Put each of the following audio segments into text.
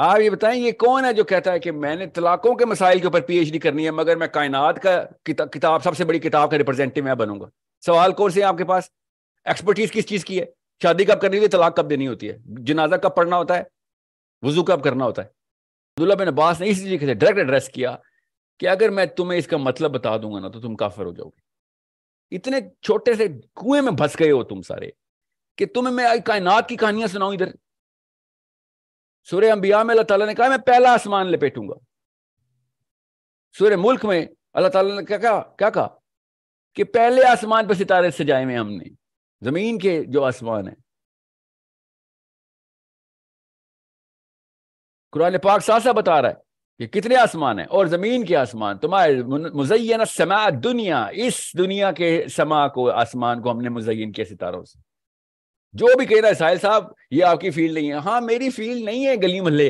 आप ये बताएं ये कौन है जो कहता है कि मैंने तलाकों के मसाइल के ऊपर पीएचडी करनी है मगर मैं कायनात का किता, किताब सबसे बड़ी किताब का रिप्रेजेंटेटिव मैं बनूंगा सवाल कौन से आपके पास एक्सपर्टीज किस चीज की है शादी कब करनी होती है तलाक कब देनी होती है जनाजा कब पढ़ना होता है वजू कब करना होता है अब्दुल्ला बिन अब्बास ने इसी तरीके से डायरेक्ट एड्रेस किया कि अगर मैं तुम्हें इसका मतलब बता दूंगा ना तो तुम काफिर हो जाओगे इतने छोटे से कुएं में फंस गए हो तुम सारे कि तुम्हें मैं कायनात की कहानियां सुनाऊं इधर सूर्य अंबिया में अल्लाह ताला ने कहा मैं पहला आसमान लपेटूंगा सूर्य मुल्क में अल्लाह ताला ने क्या कहा क्या कहा कि पहले आसमान पर सितारे सजाए में हमने जमीन के जो आसमान है कुरान पाक सासा बता रहा है कि कितने आसमान है और जमीन के आसमान तुम्हारे मुजैन समा दुनिया इस दुनिया के समा को आसमान को हमने मुजैन किया सितारों से जो भी कह रहा है साहिल साहब ये आपकी फील्ड नहीं है हाँ मेरी फील्ड नहीं है गली मोहल्ले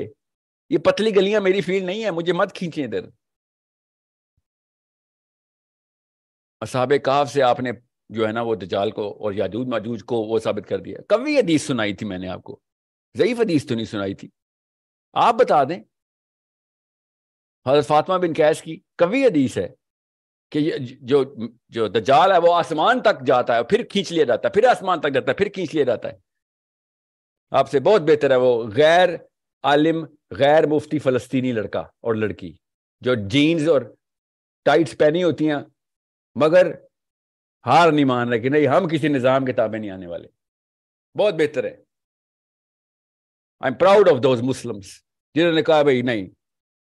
ये पतली गलियां मेरी फील्ड नहीं है मुझे मत खींचे इधर असाब काफ से आपने जो है ना वो दजाल को और याजूज माजूज को वो साबित कर दिया कभी हदीस सुनाई थी मैंने आपको जयीफ हदीस तो नहीं सुनाई थी आप बता दें हजरत फातमा बिन कैश की कवि हदीस है कि जो जो दजाल है वो आसमान तक जाता है फिर खींच लिया जाता है फिर आसमान तक जाता है फिर खींच लिया जाता है आपसे बहुत बेहतर है वो गैर आलिम गैर मुफ्ती फलस्तीनी लड़का और लड़की जो जीन्स और टाइट्स पहनी होती हैं मगर हार नहीं मान रहे कि नहीं हम किसी निज़ाम के ताबे नहीं आने वाले बहुत बेहतर है I am proud of those Muslims जिन्होंने कहा भाई नहीं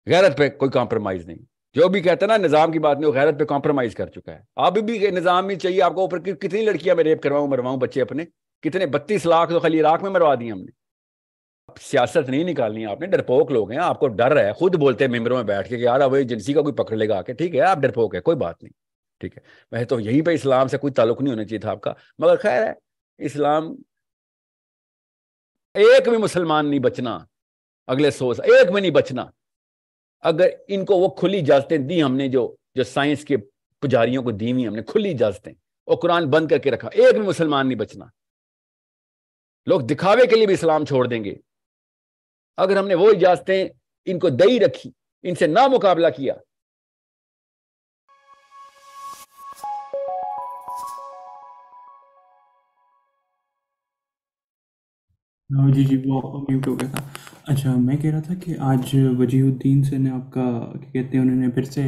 गैरत पे कोई कॉम्प्रोमाइज़ नहीं जो भी कहते हैं ना निज़ाम की बात नहीं गैरत पे कॉम्प्रोमाइज़ कर चुका है अब भी निज़ाम में चाहिए आपको ऊपर कि, कितनी लड़कियां मैं रेप करवाऊँ मरवाऊँ बच्चे अपने कितने बत्तीस लाख तो खाली इराक में मरवा दिए हमने सियासत नहीं निकालनी आपने डरपोक लोग हैं आपको डर है खुद बोलते हैं मेम्बरों में बैठ के यार अब एजेंसी का कोई पकड़ लेगा आके ठीक है आप डरपोक है कोई बात नहीं ठीक है वैसे तो यहीं पर इस्लाम से कोई ताल्लुक नहीं होना चाहिए था आपका मगर खैर है इस्लाम एक भी मुसलमान नहीं बचना अगले सौ एक में नहीं बचना अगर इनको वो खुली इजाजतें दी हमने जो जो साइंस के पुजारियों को दी हुई हमने खुली इजाजतें और कुरान बंद करके रखा एक भी मुसलमान नहीं बचना लोग दिखावे के लिए भी इस्लाम छोड़ देंगे अगर हमने वो इजाजतें इनको दई रखी इनसे ना मुकाबला किया हाँ, जी, जी, वो म्यूट हो गया था। अच्छा मैं कह रहा था कि आज वजीहुद्दीन से ने आपका क्या कहते हैं उन्होंने फिर से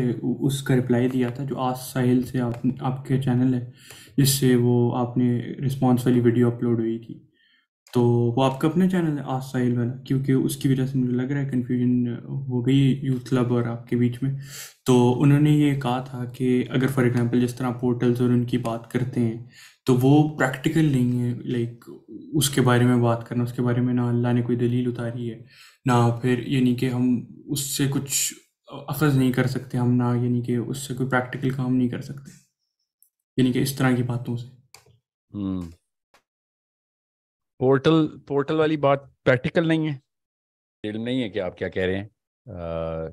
उसका रिप्लाई दिया था जो आज साहिल से आप आपके चैनल है जिससे वो आपने रिस्पॉन्स वाली वीडियो अपलोड हुई थी तो वो आपका अपना चैनल है आज साहिल वाला क्योंकि उसकी वजह से मुझे लग रहा है कन्फ्यूजन हो गई यूथ क्लब और आपके बीच में तो उन्होंने ये कहा था कि अगर फॉर एग्जांपल जिस तरह पोर्टल्स और उनकी बात करते हैं तो वो प्रैक्टिकल नहीं है लाइक उसके बारे में बात करना उसके बारे में ना अल्लाह ने कोई दलील उतारी है ना फिर यानी कि हम उससे कुछ अखज़ नहीं कर सकते हम ना यानी कि उससे कोई प्रैक्टिकल काम नहीं कर सकते यानी कि इस तरह की बातों से हम्म। पोर्टल पोर्टल वाली बात प्रैक्टिकल नहीं है इल्म नहीं है कि आप क्या कह रहे हैं आ,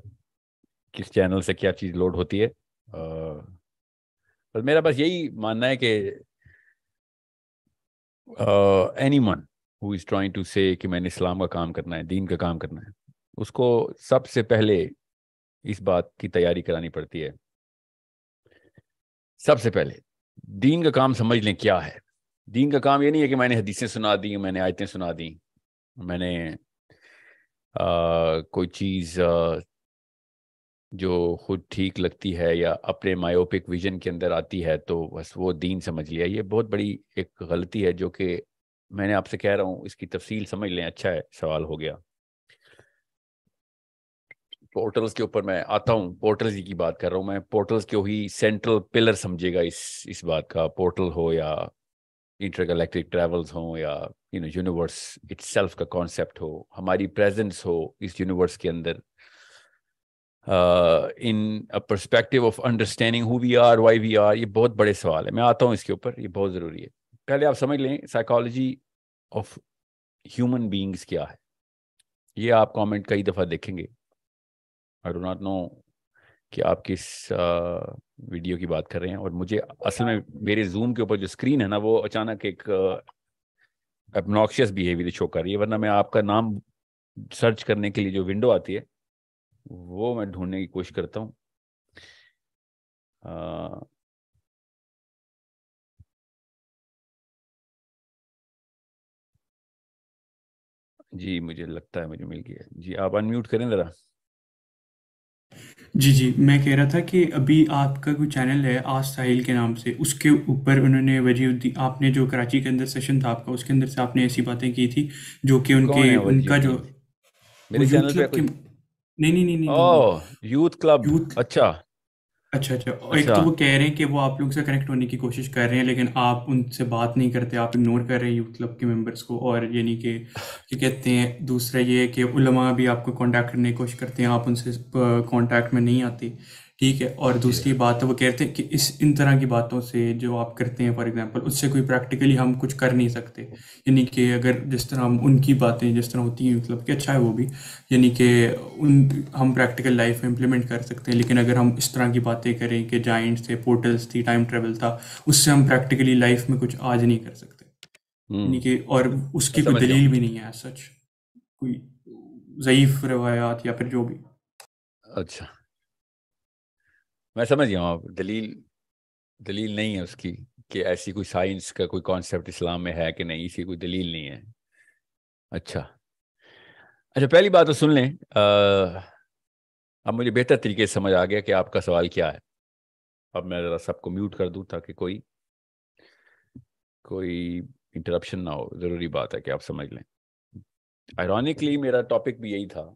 किस चैनल से क्या चीज़ लोड होती है आ, पर मेरा बस यही मानना है कि anyone who is trying to say कि मैंने इस्लाम का काम करना है दीन का काम करना है उसको सबसे पहले इस बात की तैयारी करानी पड़ती है सबसे पहले दीन का काम समझ लें क्या है दीन का काम ये नहीं है कि मैंने हदीसें सुना दी मैंने आयतें सुना दी मैंने आ, uh, कोई चीज़ uh, जो खुद ठीक लगती है या अपने मायोपिक विजन के अंदर आती है तो बस वो दीन समझ लिया ये बहुत बड़ी एक गलती है जो कि मैंने आपसे कह रहा हूँ इसकी तफसील समझ लें अच्छा है सवाल हो गया पोर्टल्स के ऊपर मैं आता हूँ पोर्टल्स की बात कर रहा हूँ मैं पोर्टल्स को ही सेंट्रल पिलर समझेगा इस इस बात का पोर्टल हो या इंटरगलेक्ट्रिक ट्रेवल्स हो या यू नो यूनिवर्स इट्स का कॉन्सेप्ट हो हमारी प्रेजेंस हो इस यूनिवर्स के अंदर इन uh, in a perspective of understanding who we are, why ये बहुत बड़े सवाल है मैं आता हूँ इसके ऊपर ये बहुत ज़रूरी है पहले आप समझ लें साइकोलॉजी ऑफ ह्यूमन बींग्स क्या है ये आप कमेंट कई दफ़ा देखेंगे आई डो नॉट नो कि आप किस वीडियो uh, की बात कर रहे हैं और मुझे असल में मेरे जूम के ऊपर जो स्क्रीन है ना वो अचानक एक एबनॉक्शियस बिहेवियर शो कर रही है वरना मैं आपका नाम सर्च करने के लिए जो विंडो आती है वो मैं ढूंढने की कोशिश करता हूँ जी मुझे लगता है मुझे मिल गया जी आप अनम्यूट करें ज़रा जी जी मैं कह रहा था कि अभी आपका कोई चैनल है आज साहिल के नाम से उसके ऊपर उन्होंने वजीउद्दीन आपने जो कराची के अंदर सेशन था आपका उसके अंदर से आपने ऐसी बातें की थी जो कि उनके उनका जो मेरे चैनल पे नहीं नहीं नहीं नहीं ओह यूथ क्लब यूथ अच्छा अच्छा अच्छा एक अच्छा। तो वो कह रहे हैं कि वो आप लोग से कनेक्ट होने की कोशिश कर रहे हैं लेकिन आप उनसे बात नहीं करते आप इग्नोर कर रहे हैं यूथ क्लब के मेंबर्स को और यानी कि ये कहते हैं दूसरा ये है कि उलमा भी आपको कांटेक्ट करने की कोशिश करते हैं आप उनसे कांटेक्ट में नहीं आते ठीक है और दूसरी बात है तो वो कहते हैं कि इस इन तरह की बातों से जो आप करते हैं फॉर एग्जांपल उससे कोई प्रैक्टिकली हम कुछ कर नहीं सकते यानी कि अगर जिस तरह हम उनकी बातें जिस तरह होती हैं मतलब कि अच्छा है वो भी यानी कि उन हम प्रैक्टिकल लाइफ में इम्प्लीमेंट कर सकते हैं लेकिन अगर हम इस तरह की बातें करें कि जाइंट्स थे पोर्टल्स थी टाइम ट्रेवल था उससे हम प्रैक्टिकली लाइफ में कुछ आज नहीं कर सकते हम्म। यानी कि और उसकी कोई दलील भी नहीं है सच कोई ज़यीफ़ रवायात या फिर जो भी अच्छा मैं समझ गया हूँ दलील दलील नहीं है उसकी कि ऐसी कोई साइंस का कोई कॉन्सेप्ट इस्लाम में है कि नहीं इसकी कोई दलील नहीं है अच्छा अच्छा पहली बात तो सुन लें अब मुझे बेहतर तरीके से समझ आ गया कि आपका सवाल क्या है अब मैं ज़रा सबको म्यूट कर दूं ताकि कोई कोई इंटरप्शन ना हो ज़रूरी बात है कि आप समझ लें आयरॉनिकली मेरा टॉपिक भी यही था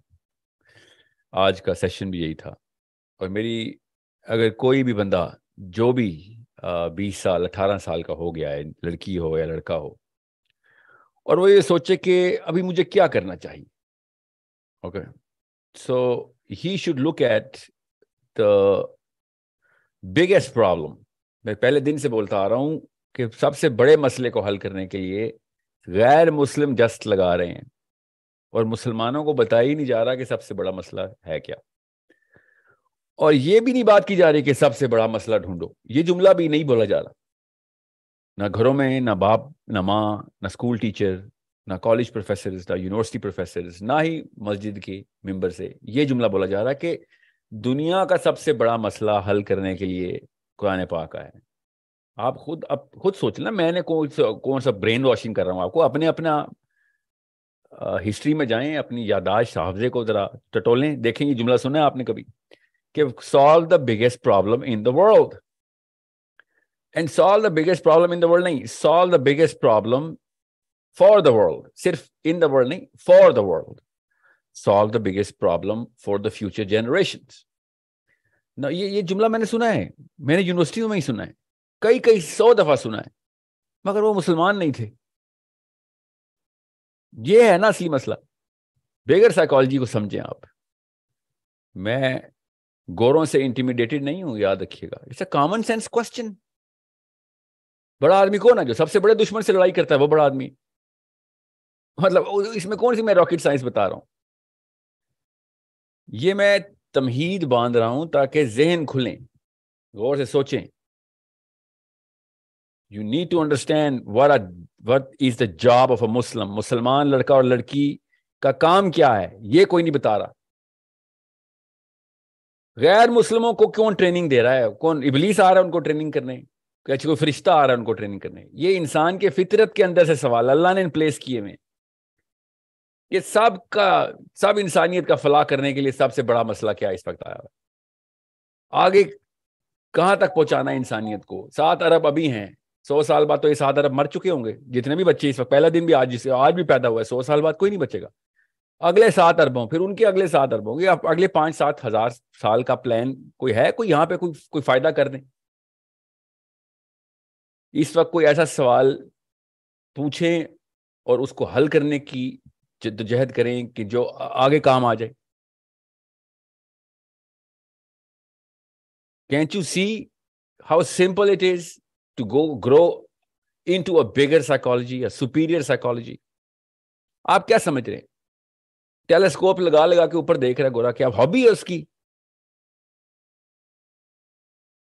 आज का सेशन भी यही था और मेरी अगर कोई भी बंदा जो भी बीस साल अठारह साल का हो गया है लड़की हो या लड़का हो और वो ये सोचे कि अभी मुझे क्या करना चाहिए okay so he should look at the biggest problem मैं पहले दिन से बोलता आ रहा हूँ कि सबसे बड़े मसले को हल करने के लिए गैर मुस्लिम जस्ट लगा रहे हैं और मुसलमानों को बताया ही नहीं जा रहा कि सबसे बड़ा मसला है क्या और ये भी नहीं बात की जा रही कि सबसे बड़ा मसला ढूंढो ये जुमला भी नहीं बोला जा रहा ना घरों में ना बाप ना माँ ना स्कूल टीचर ना कॉलेज प्रोफेसर ना यूनिवर्सिटी प्रोफेसर ना ही मस्जिद के मेंबर से ये जुमला बोला जा रहा कि दुनिया का सबसे बड़ा मसला हल करने के लिए कुरान पाक का है आप खुद अब खुद सोच ना मैंने कौन सा कौन सा ब्रेन वॉशिंग कर रहा हूँ आपको अपने अपना हिस्ट्री में जाएं अपनी यादाश्त हाफजे को ज़रा टटोलें देखें ये जुमला सुना है आपने कभी कि solve the biggest problem in the world and solve the biggest problem in the world नहीं solve the biggest problem for the world सिर्फ इन द वर्ल्ड नहीं for the world solve the biggest problem for the future generation ना ये ये जुमला मैंने सुना है मैंने यूनिवर्सिटियों में ही सुना है कई कई सौ दफा सुना है मगर वो मुसलमान नहीं थे ये है ना असली मसला बेगर साइकोलॉजी को समझें आप मैं गोरों से इंटीमिडेटेड नहीं हूं याद रखिएगा it's a common sense question बड़ा आदमी कौन है जो सबसे बड़े दुश्मन से लड़ाई करता है वो बड़ा आदमी मतलब इसमें कौन सी मैं रॉकेट साइंस बता रहा हूं ये मैं तमहीद बांध रहा हूं ताकि जहन खुलें गौर से सोचें you need to understand where what is the job of a Muslim मुसलमान लड़का और लड़की का काम क्या है ये कोई नहीं बता रहा गैर मुस्लिमों को कौन ट्रेनिंग दे रहा है कौन इबलीस आ रहा है उनको ट्रेनिंग करने अच्छी कोई फरिश्ता आ रहा है उनको ट्रेनिंग करने ये इंसान के फितरत के अंदर से सवाल अल्लाह ने प्लेस किए हुए ये सब का सब इंसानियत का फलाह करने के लिए सबसे बड़ा मसला क्या इस वक्त आया हुआ आगे कहाँ तक पहुंचाना है इंसानियत को सात अरब अभी हैं सौ साल बाद तो ये सात अरब मर चुके होंगे जितने भी बच्चे इस वक्त पहला दिन भी आज आज भी पैदा हुआ है सौ साल बाद कोई नहीं बचेगा अगले सात अरबों फिर उनके अगले सात अरबों के अगले पांच सात हजार साल का प्लान कोई है कोई यहां पे कोई कोई फायदा कर दे इस वक्त कोई ऐसा सवाल पूछें और उसको हल करने की जद्दोजहद करें कि जो आगे काम आ जाए you see how simple it is to go grow into a bigger psychology या सुपीरियर साइकोलॉजी आप क्या समझ रहे हैं टेलीस्कोप लगा लगा के ऊपर देख रहा है गोरा क्या हॉबी है उसकी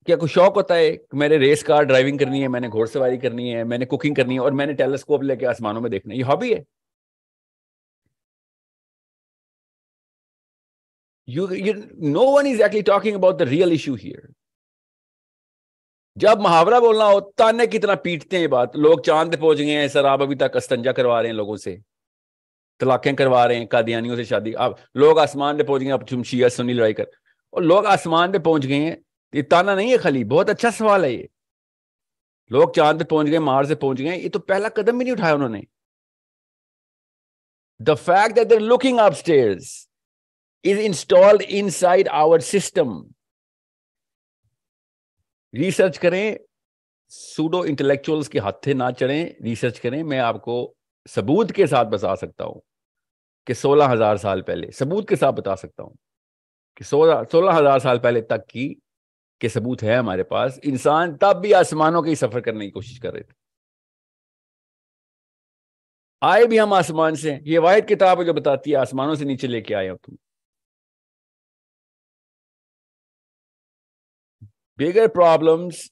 क्या कोई शौक होता है कि मैंने रेस कार ड्राइविंग करनी है मैंने घोड़सवारी करनी है मैंने कुकिंग करनी है और मैंने टेलीस्कोप लेके आसमानों में देखना है ये हॉबी है you you no one is actually talking about the real issue here जब मुहावरा बोलना हो ताने कितना पीटते हैं ये बात लोग चांद पहुंच गए हैं सर आप अभी तक अस्तंजा करवा रहे हैं लोगों से तलाकें करवा रहे हैं कादियानियों से शादी आप लोग आसमान पे पहुंच गए अब तुम शिया सुनी लड़ाई कर और लोग आसमान पे पहुंच गए हैं ये ताना नहीं है खाली बहुत अच्छा सवाल है ये लोग चांद पे पहुंच गए मार से पहुंच गए ये तो पहला कदम भी नहीं उठाया उन्होंने the fact that they're looking up stairs is installed in side our system research करें सूडो इंटेलेक्चुअल्स के हाथे ना चढ़ें रिसर्च करें मैं आपको सबूत के साथ बता सकता हूं कि सोलह हजार साल पहले सबूत के साथ बता सकता हूं कि सोलह सोलह हजार साल पहले तक की के सबूत है हमारे पास इंसान तब भी आसमानों के ही सफर करने की कोशिश कर रहे थे आए भी हम आसमान से ये वाहिद किताब जो बताती है आसमानों से नीचे लेके आए हो तुम bigger problems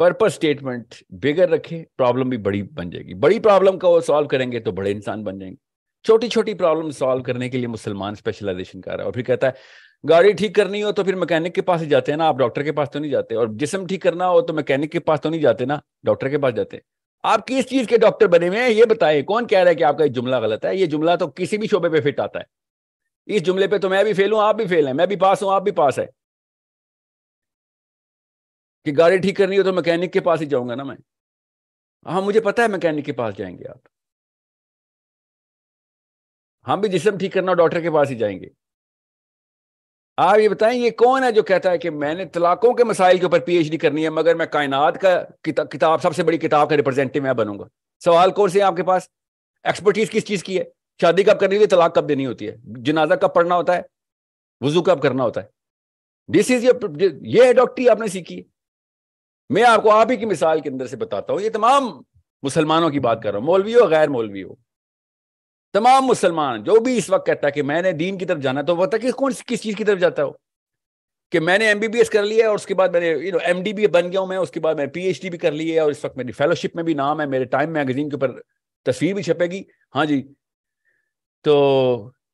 purpose statement bigger रखें प्रॉब्लम भी बड़ी बन जाएगी बड़ी प्रॉब्लम का वो सॉल्व करेंगे तो बड़े इंसान बन जाएंगे छोटी छोटी प्रॉब्लम सॉल्व करने के लिए मुसलमान स्पेशलाइजेशन कर रहा है और फिर कहता है गाड़ी ठीक करनी हो तो फिर मैकेनिक के पास ही जाते हैं ना आप डॉक्टर के पास तो नहीं जाते और जिसम ठीक करना हो तो मैकेनिक के पास तो नहीं जाते ना डॉक्टर के पास जाते आप किस चीज के डॉक्टर बने हुए हैं ये बताएं कौन कह रहा है कि आपका ये जुमला गलत है ये जुमला तो किसी भी शोबे पे फिट आता है इस जुमले पे तो मैं भी फेल हूं आप भी फेल हैं मैं भी पास हूं आप भी पास है कि गाड़ी ठीक करनी हो तो मैकेनिक के पास ही जाऊंगा ना मैं हाँ मुझे पता है मैकेनिक के पास जाएंगे आप हम भी जिसम ठीक करना डॉक्टर के पास ही जाएंगे आप ये बताएं ये कौन है जो कहता है कि मैंने तलाकों के मसाइल के ऊपर पीएचडी करनी है मगर मैं कायनात का किता, किताब सबसे बड़ी किताब का रिप्रेजेंटेटिव मैं बनूंगा सवाल कौन से है आपके पास एक्सपर्टीज किस चीज की है शादी कब करनी होती है तलाक कब देनी होती है जनाजा कब पढ़ना होता है वजू कब करना होता है दिस इज ये है डॉक्टरी आपने सीखी है मैं आपको आप ही की मिसाल के अंदर से बताता हूं ये तमाम मुसलमानों की बात कर रहा हूं मौलवी हो गैर मौलवी हो तमाम मुसलमान जो भी इस वक्त कहता है कि मैंने दीन की तरफ जाना तो पता कि कौन किस चीज की तरफ जाता हो कि मैंने एम कर लिया है और उसके बाद मैंने यू नो एम भी बन गया हूं मैं उसके बाद मैं पी भी कर ली है और इस वक्त मेरी फेलोशिप में भी नाम है मेरे टाइम मैगजीन के ऊपर तस्वीर भी छपेगी हाँ जी तो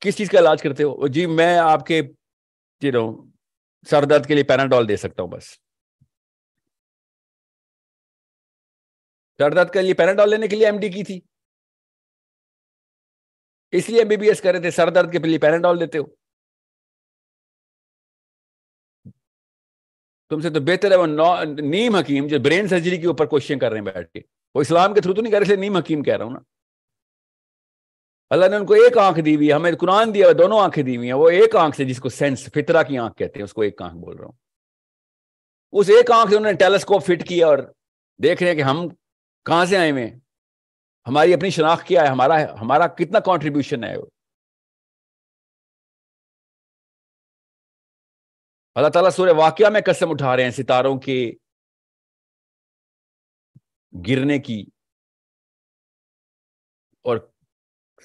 किस चीज़ का इलाज करते हो जी मैं आपके यू नो सर दर्द के लिए पैराडॉल दे सकता हूँ बस दर्द दर्द के लिए पैराडॉल लेने के लिए एमडी की थी इसलिए एमबीबीएस कर रहे थे सर दर्द के लिए पैराडॉल देते हो तुमसे तो बेहतर है वो नीम हकीम जो ब्रेन सर्जरी के ऊपर क्वेश्चन कर रहे हैं बैठ के वो इस्लाम के थ्रू तो नहीं कर रहे इसलिए नीम हकीम कह रहा हूं ना अल्लाह ने उनको एक आंख दी हुई है हमें कुरान दिया हुआ दोनों आंखें दी हुई हैं वो एक आंख से जिसको सेंस फितरा की आंख कहते हैं उसको एक आंख बोल रहा हूं उस एक आंख से उन्होंने टेलीस्कोप फिट किया और देख रहे हैं कि हम कहां से आए हुए हमारी अपनी शनाख्त क्या है हमारा हमारा कितना कॉन्ट्रीब्यूशन है अल्लाह ताला सूर्य वाकया में कसम उठा रहे हैं सितारों के गिरने की और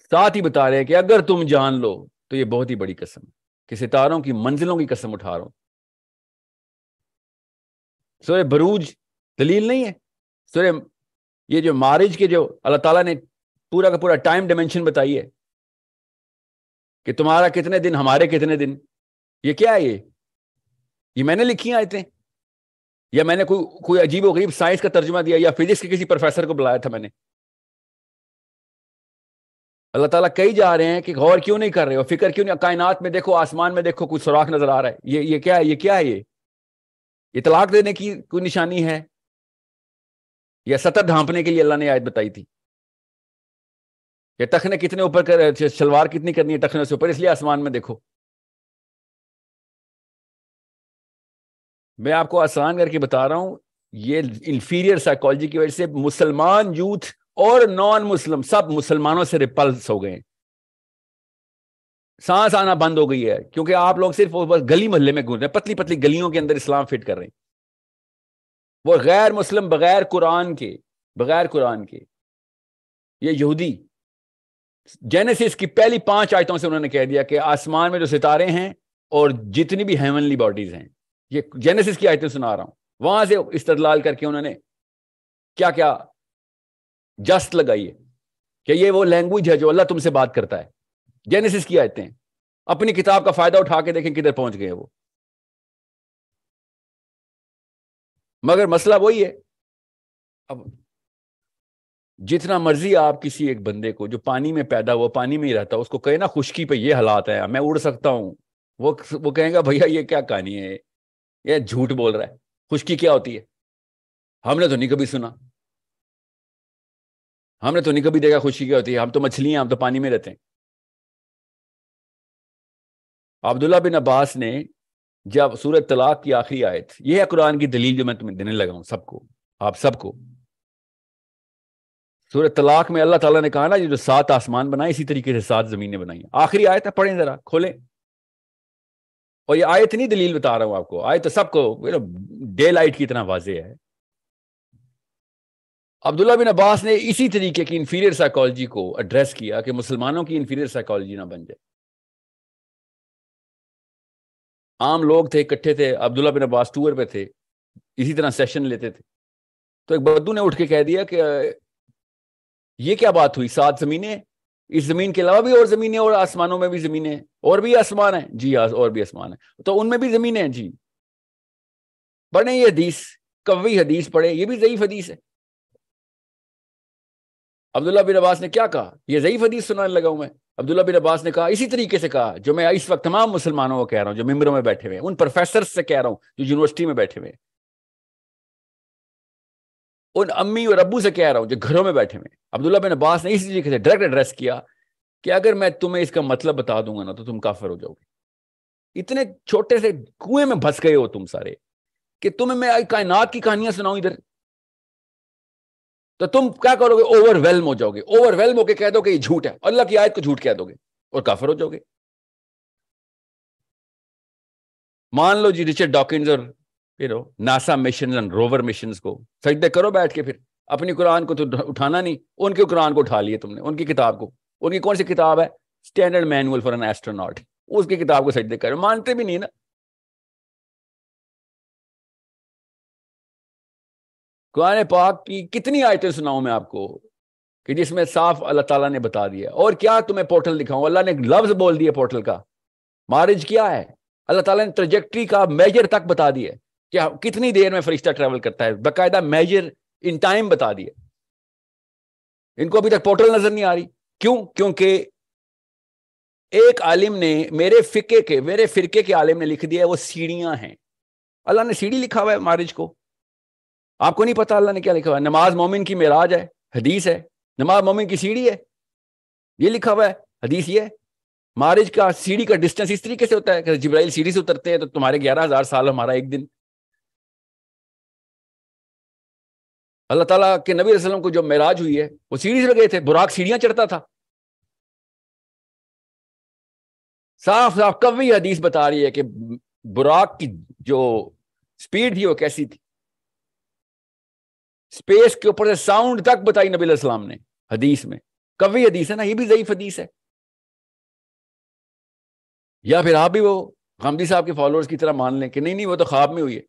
साथ ही बता रहे हैं कि अगर तुम जान लो तो ये बहुत ही बड़ी कसम कि सितारों की मंजिलों की कसम उठा रहा हूं सूर्य बरूज दलील नहीं है सूर्य ये जो मैरिज के जो अल्लाह ताला ने पूरा का पूरा टाइम डिमेंशन बताई है कि तुम्हारा कितने दिन हमारे कितने दिन ये क्या है ये ये मैंने लिखी आयतें या मैंने कोई कोई अजीब वरीब साइंस का तर्जुमा दिया या फिजिक्स के किसी प्रोफेसर को बुलाया था मैंने अल्लाह ताला कही जा रहे हैं कि गौर क्यों नहीं कर रहे हो फिक्र क्यों नहीं कायनात में देखो आसमान में देखो कुछ सुराख नजर आ रहा है ये ये क्या है ये क्या है ये इतलाक देने की कोई निशानी है या सतर ढांपने के लिए अल्लाह ने आयत बताई थी या टखने कितने ऊपर कर शलवार कितनी करनी है टखने से ऊपर इसलिए आसमान में देखो मैं आपको आसान करके बता रहा हूं ये इंफीरियर साइकोलॉजी की वजह से मुसलमान यूथ और नॉन मुस्लिम सब मुसलमानों से रिपल्स हो गए सांस आना बंद हो गई है क्योंकि आप लोग सिर्फ गली मोहल्ले में घूम रहे हैं पतली पतली गलियों के अंदर इस्लाम फिट कर रहे हैं वो गैर मुस्लिम बगैर कुरान के बगैर कुरान के ये यहूदी जेनेसिस की पहली पांच आयतों से उन्होंने कह दिया कि आसमान में जो सितारे हैं और जितनी भी हेवनली बॉडीज हैं ये जेनेसिस की आयतें सुना रहा हूं वहां से इस्तलाल करके उन्होंने क्या क्या जस्ट लगाई है कि ये वो लैंग्वेज है जो अल्लाह तुमसे बात करता है जेनेसिस की आयतें अपनी किताब का फायदा उठा के देखें किधर पहुंच गए वो मगर मसला वही है अब जितना मर्जी आप किसी एक बंदे को जो पानी में पैदा हुआ पानी में ही रहता उसको कहे ना खुशकी पे ये हालात है मैं उड़ सकता हूं वो वो कहेगा भैया ये क्या कहानी है ये झूठ बोल रहा है खुशकी क्या होती है हमने तो नहीं कभी सुना हमने तो नहीं कभी देखा खुशी क्या होती है हम तो मछली हम तो पानी में रहते हैं अब्दुल्ला बिन अब्बास ने जब सूरत तलाक की आखिरी आयत यह है कुरान की दलील जो मैं तुम्हें देने लगा हूं सबको आप सबको सूरत तलाक में अल्लाह ताला ने कहा ना ये जो सात आसमान बनाए इसी तरीके से सात जमीनें बनाई आखिरी आयत है पढ़ें जरा खोलें और ये आयत नहीं दलील बता रहा हूं आपको आयत तो सबको डे लाइट तो की इतना वाजे है अब्दुल्ला बिन अब्बास ने इसी तरीके की इंफीरियर साइकोलॉजी को एड्रेस किया कि मुसलमानों की इंफीरियर साइकोलॉजी ना बन जाए आम लोग थे इकट्ठे थे अब्दुल्ला बिन अब्बास टूर पे थे इसी तरह सेशन लेते थे तो एक बद्दू ने उठ के कह दिया कि ये क्या बात हुई सात ज़मीनें इस ज़मीन के अलावा भी और जमीने और आसमानों में भी जमीने और भी आसमान है जी आस, और भी आसमान है तो उनमें भी जमीने हैं जी पढ़े ये हदीस कवी हदीस पढ़े ये भी ज़यीफ हदीस है अब्दुल्ला बिन अब्बास ने क्या कहा यह जईफ हदीस सुनाने लगा हूं मैं अब्दुल्ला बिन अब्बास ने कहा इसी तरीके से कहा जो मैं इस वक्त तमाम मुसलमानों को कह रहा हूं जो मेम्बरों में बैठे हुए उन प्रोफेसर से कह रहा हूं जो यूनिवर्सिटी में बैठे हुए उन अम्मी और अबू से कह रहा हूं जो घरों में बैठे हुए अब्दुल्ला बिन अब्बास ने इसी तरीके से डायरेक्ट एड्रेस किया कि अगर मैं तुम्हें इसका मतलब बता दूंगा ना तो तुम काफिर हो जाओगे इतने छोटे से कुएं में भस गए हो तुम सारे कि तुम्हें मैं कायनात की कहानियां सुनाऊं इधर तो तुम क्या करोगे ओवरवेल्म हो जाओगे ओवरवेल्म होकर कह दोगे ये झूठ है अल्लाह की आयत को झूठ कह दोगे और काफर हो जाओगे मान लो जी रिचर्ड डॉकिंस और you know NASA mission and rover mission को सजदे करो बैठ के फिर अपनी कुरान को तो उठाना नहीं उनके कुरान को उठा लिए तुमने उनकी किताब को उनकी कौन सी किताब है standard manual for an astronaut उसकी किताब को सजदे करो मानते भी नहीं ना कुरान पाक की कितनी आयतें सुनाऊं मैं आपको कि जिसमें साफ अल्लाह ताला ने बता दिया और क्या तुम्हें पोर्टल दिखाऊं अल्लाह ने लफ्ज बोल दिया पोर्टल का मारिज क्या है अल्लाह ताला ने ट्रजेक्ट्री का मेजर तक बता दिया क्या कितनी देर में फरिश्ता ट्रेवल करता है बाकायदा मेजर इन टाइम बता दिया इनको अभी तक पोर्टल नजर नहीं आ रही क्यों क्योंकि एक आलिम ने मेरे फिके के मेरे फिरके के आलिम ने लिख दिया है वो सीढ़ियां हैं अल्लाह ने सीढ़ी लिखा हुआ है मारिज को आपको नहीं पता अल्लाह ने क्या लिखा हुआ है नमाज मोमिन की मेराज है हदीस है नमाज मोमिन की सीढ़ी है ये लिखा हुआ है हदीस ये मारिज का सीढ़ी का डिस्टेंस इस तरीके से होता है कि जिब्राइल सीढ़ी से उतरते हैं तो तुम्हारे ग्यारह हजार साल हमारा एक दिन अल्लाह ताला के नबी वसलम को जो मेराज हुई है वो सीढ़ी से गए थे बुराक सीढ़ियां चढ़ता था साफ साफ कवि हदीस बता रही है कि बुराक की जो स्पीड थी वो कैसी थी स्पेस के ऊपर से साउंड तक बताई नबी सलाम ने हदीस में कभी हदीस है ना ये भी जयीफ हदीस है या फिर आप भी वो गांधी साहब के फॉलोअर्स की तरह मान लें कि नहीं नहीं वो तो ख्वाब में हुई है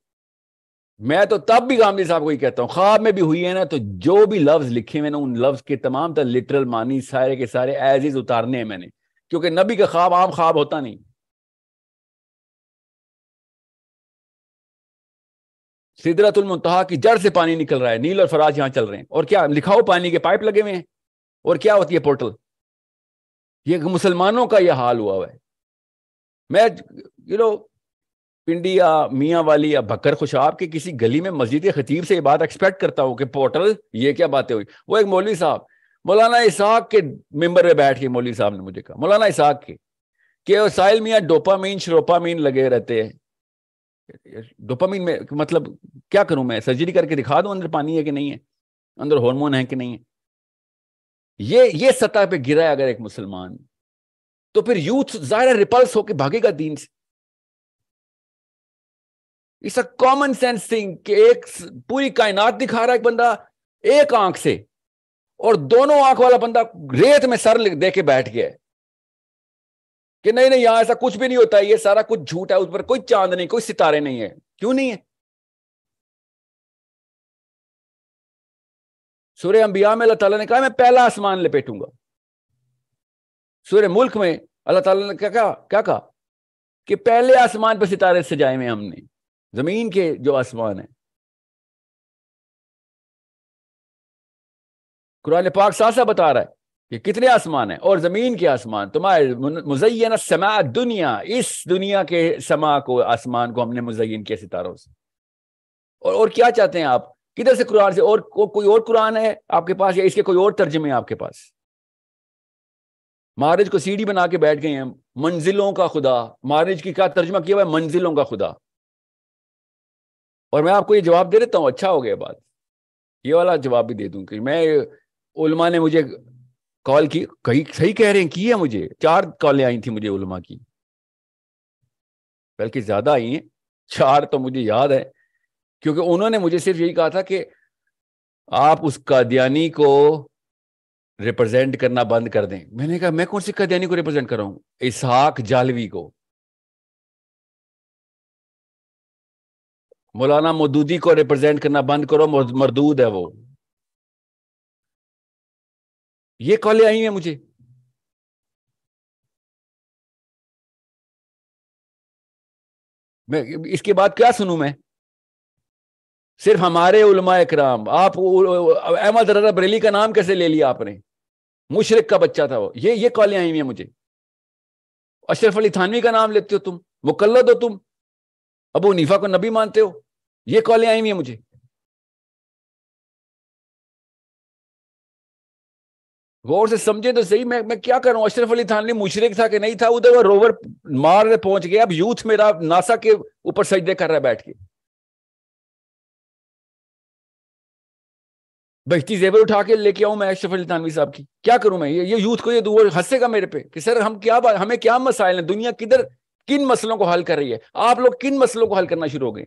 मैं तो तब भी गांधी साहब को ही कहता हूँ ख्वाब में भी हुई है ना तो जो भी लफ्ज लिखे हुए ना उन लफ्ज के तमाम तर लिटरल मानी सारे के सारे एज इज उतारने हैं मैंने क्योंकि नबी का ख्वाब आम ख्वाब होता नहीं सिदरतुल मुंतहा की जड़ से पानी निकल रहा है नील और फराज यहां चल रहे हैं और क्या लिखाओ पानी के पाइप लगे हुए हैं और क्या होती है पोर्टल ये मुसलमानों का यह हाल हुआ हुआ है मैं यू नो पिंडी या मियाँ वाली या भक्कर खुशाब के किसी गली में मस्जिद के खतीब से ये बात एक्सपेक्ट करता हूँ कि पोर्टल ये क्या बातें हुई वो एक मौलवी साहब मौलाना इसहाक के मेंबर में बैठ के मौलवी साहब ने मुझे कहा मौलाना इसहाक के कि साहिल मियाँ डोपामीन शरोपामीन लगे रहते हैं डोपामिन में मतलब क्या करूं मैं सर्जरी करके दिखा दूं अंदर पानी है कि नहीं है अंदर हार्मोन है कि नहीं है ये ये सतह पे गिरा है अगर एक मुसलमान तो फिर यूथ जाहिर रिपल्स होकर भागेगा दीन से it's a common sense thing कि एक पूरी कायनात दिखा रहा है एक बंदा एक आंख से और दोनों आंख वाला बंदा रेत में सर दे के बैठ गया है कि नहीं नहीं यहां ऐसा कुछ भी नहीं होता ये सारा कुछ झूठ है उस पर कोई चांद नहीं कोई सितारे नहीं है क्यों नहीं है सूर्य अंबिया में अल्लाह ताला ने कहा मैं पहला आसमान लपेटूंगा सूर्य मुल्क में अल्लाह ताला ने क्या कहा क्या कहा कि पहले आसमान पर सितारे सजाए हुए हमने जमीन के जो आसमान है कुरान पाक सा बता रहा है ये कितने आसमान हैं और ज़मीन के आसमान तुम्हारे मुजैन समा दुनिया इस दुनिया के समा को आसमान को हमने मुजैन किया सितारों से और और क्या चाहते हैं आप किधर से कुरान से और को, कोई और कुरान है आपके पास या इसके कोई और तर्जमे हैं आपके पास मारिज को सीढ़ी बना के बैठ गए हैं मंजिलों का खुदा मारिज की क्या तर्जमा किया हुआ है मंजिलों का खुदा और मैं आपको ये जवाब दे देता हूँ अच्छा हो गया बात ये वाला जवाब भी दे दूँ कि मैं उलमा ने मुझे कॉल की कई सही कह रहे हैं की है मुझे चार कॉलें आई थी मुझे उलमा की बल्कि ज्यादा आई हैं चार तो मुझे याद है क्योंकि उन्होंने मुझे सिर्फ यही कहा था कि आप उस कादयानी को रिप्रेजेंट करना बंद कर दें मैंने कहा मैं कौन सी कादयानी को रिप्रेजेंट कर रहा हूं इसहाक जालवी को मौलाना मदूदी को रिप्रेजेंट करना बंद करो मरदूद है वो ये कॉलें आई हैं मुझे मैं इसके बाद क्या सुनू मैं सिर्फ हमारे उलमा इकराम आप अहमद रजा बरेली का नाम कैसे ले लिया आपने मुशरक का बच्चा था वो ये ये कॉलें आई हुई है मुझे अशरफ अली थानवी का नाम लेते हो तुम मुकल्लद हो तुम अबू नीफा को नबी मानते हो ये कॉलें आई हुई है मुझे गौर से समझे तो सही मैं मैं क्या करूं अशरफ अली थानवी मुशरक था कि नहीं था उधर वो रोवर मार पहुंच गया अब यूथ मेरा नासा के ऊपर सजदे कर रहा है बैठ के बहती जेबर उठा के लेके आऊं मैं अशरफ अली थानवी साहब की क्या करूं मैं ये ये यूथ को ये हंसेगा मेरे पे कि सर हम क्या हमें क्या मसाइल हैं दुनिया किधर किन मसलों को हल कर रही है आप लोग किन मसलों को हल करना शुरू हो गए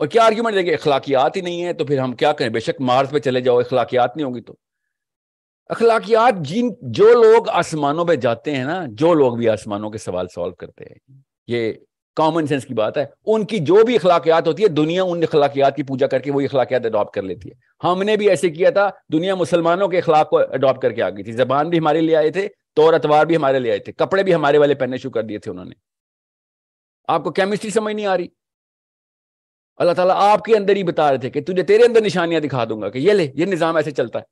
और क्या आर्ग्यूमेंट देंगे अखलाकियात ही नहीं है तो फिर हम क्या करें बेशक मार्स पे चले जाओ अखलाकियात नहीं होगी तो अखलाकियात जिन जो लोग आसमानों पे जाते हैं ना जो लोग भी आसमानों के सवाल सॉल्व करते हैं ये कॉमन सेंस की बात है उनकी जो भी अखलाकियात होती है दुनिया उन अखलाकियात की पूजा करके वही अखलाकियात अडॉप्ट कर लेती है हमने भी ऐसे किया था दुनिया मुसलमानों के अखलाक को अडॉप्ट करके आ गई थी जबान भी हमारे लिए आए थे तौर अतवार भी हमारे लिए आए थे कपड़े भी हमारे वाले पहनने शुरू कर दिए थे उन्होंने आपको केमिस्ट्री समझ नहीं आ रही अल्लाह ताला आपके अंदर ही बता रहे थे कि तुझे तेरे अंदर निशानियां दिखा दूंगा कि ये ले ये निज़ाम ऐसे चलता है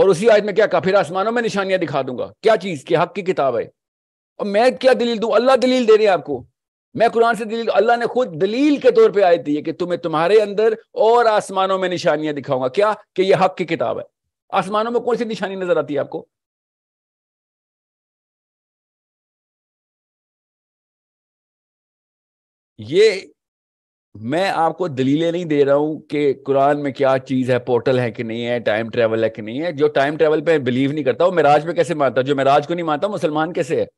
और उसी आयत में क्या कहा फिर आसमानों में निशानियां दिखा दूंगा क्या चीज के हक की किताब है और मैं क्या दलील दू अल्लाह दलील दे रहे हैं आपको मैं कुरान से दलील अल्लाह ने खुद दलील के तौर पर आयत दी है कि तुम्हें तुम्हारे अंदर और आसमानों में निशानियां दिखाऊंगा क्या कि यह हक की किताब है आसमानों में कौन सी निशानी नजर आती है आपको ये मैं आपको दलीलें नहीं दे रहा हूं कि कुरान में क्या चीज है पोर्टल है कि नहीं है टाइम ट्रेवल है कि नहीं है जो टाइम ट्रेवल पे बिलीव नहीं करता वो मिराज पे कैसे मानता जो मिराज को नहीं मानता मुसलमान कैसे है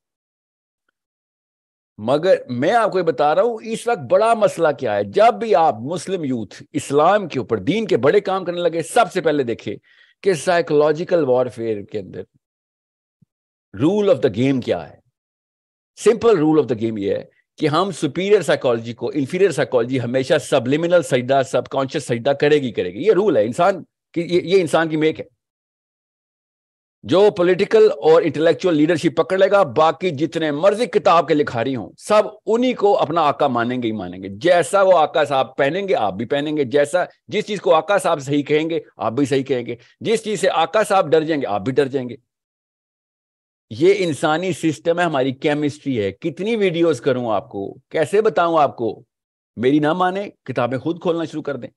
मगर मैं आपको ये बता रहा हूं इस वक्त बड़ा मसला क्या है जब भी आप मुस्लिम यूथ इस्लाम के ऊपर दीन के बड़े काम करने लगे सबसे पहले देखे कि साइकोलॉजिकल वॉरफेयर के अंदर रूल ऑफ द गेम क्या है simple rule of the game ये है कि हम सुपीरियर साइकोलॉजी को इंफीरियर साइकोलॉजी हमेशा सबलिमिनल सजदा सबकॉन्शियस सजदा करेगी करेगी ये रूल है इंसान की ये, ये इंसान की मेक है जो पॉलिटिकल और इंटेलेक्चुअल लीडरशिप पकड़ लेगा बाकी जितने मर्जी किताब के लिखारी हों सब उन्हीं को अपना आका मानेंगे ही मानेंगे जैसा वो आका साहब पहनेंगे आप भी पहनेंगे जैसा जिस चीज को आका साहब सही कहेंगे आप भी सही कहेंगे जिस चीज से आका साहब डर जाएंगे आप भी डर जाएंगे ये इंसानी सिस्टम है हमारी केमिस्ट्री है कितनी वीडियोस करूं आपको कैसे बताऊं आपको मेरी ना माने किताबें खुद खोलना शुरू कर दें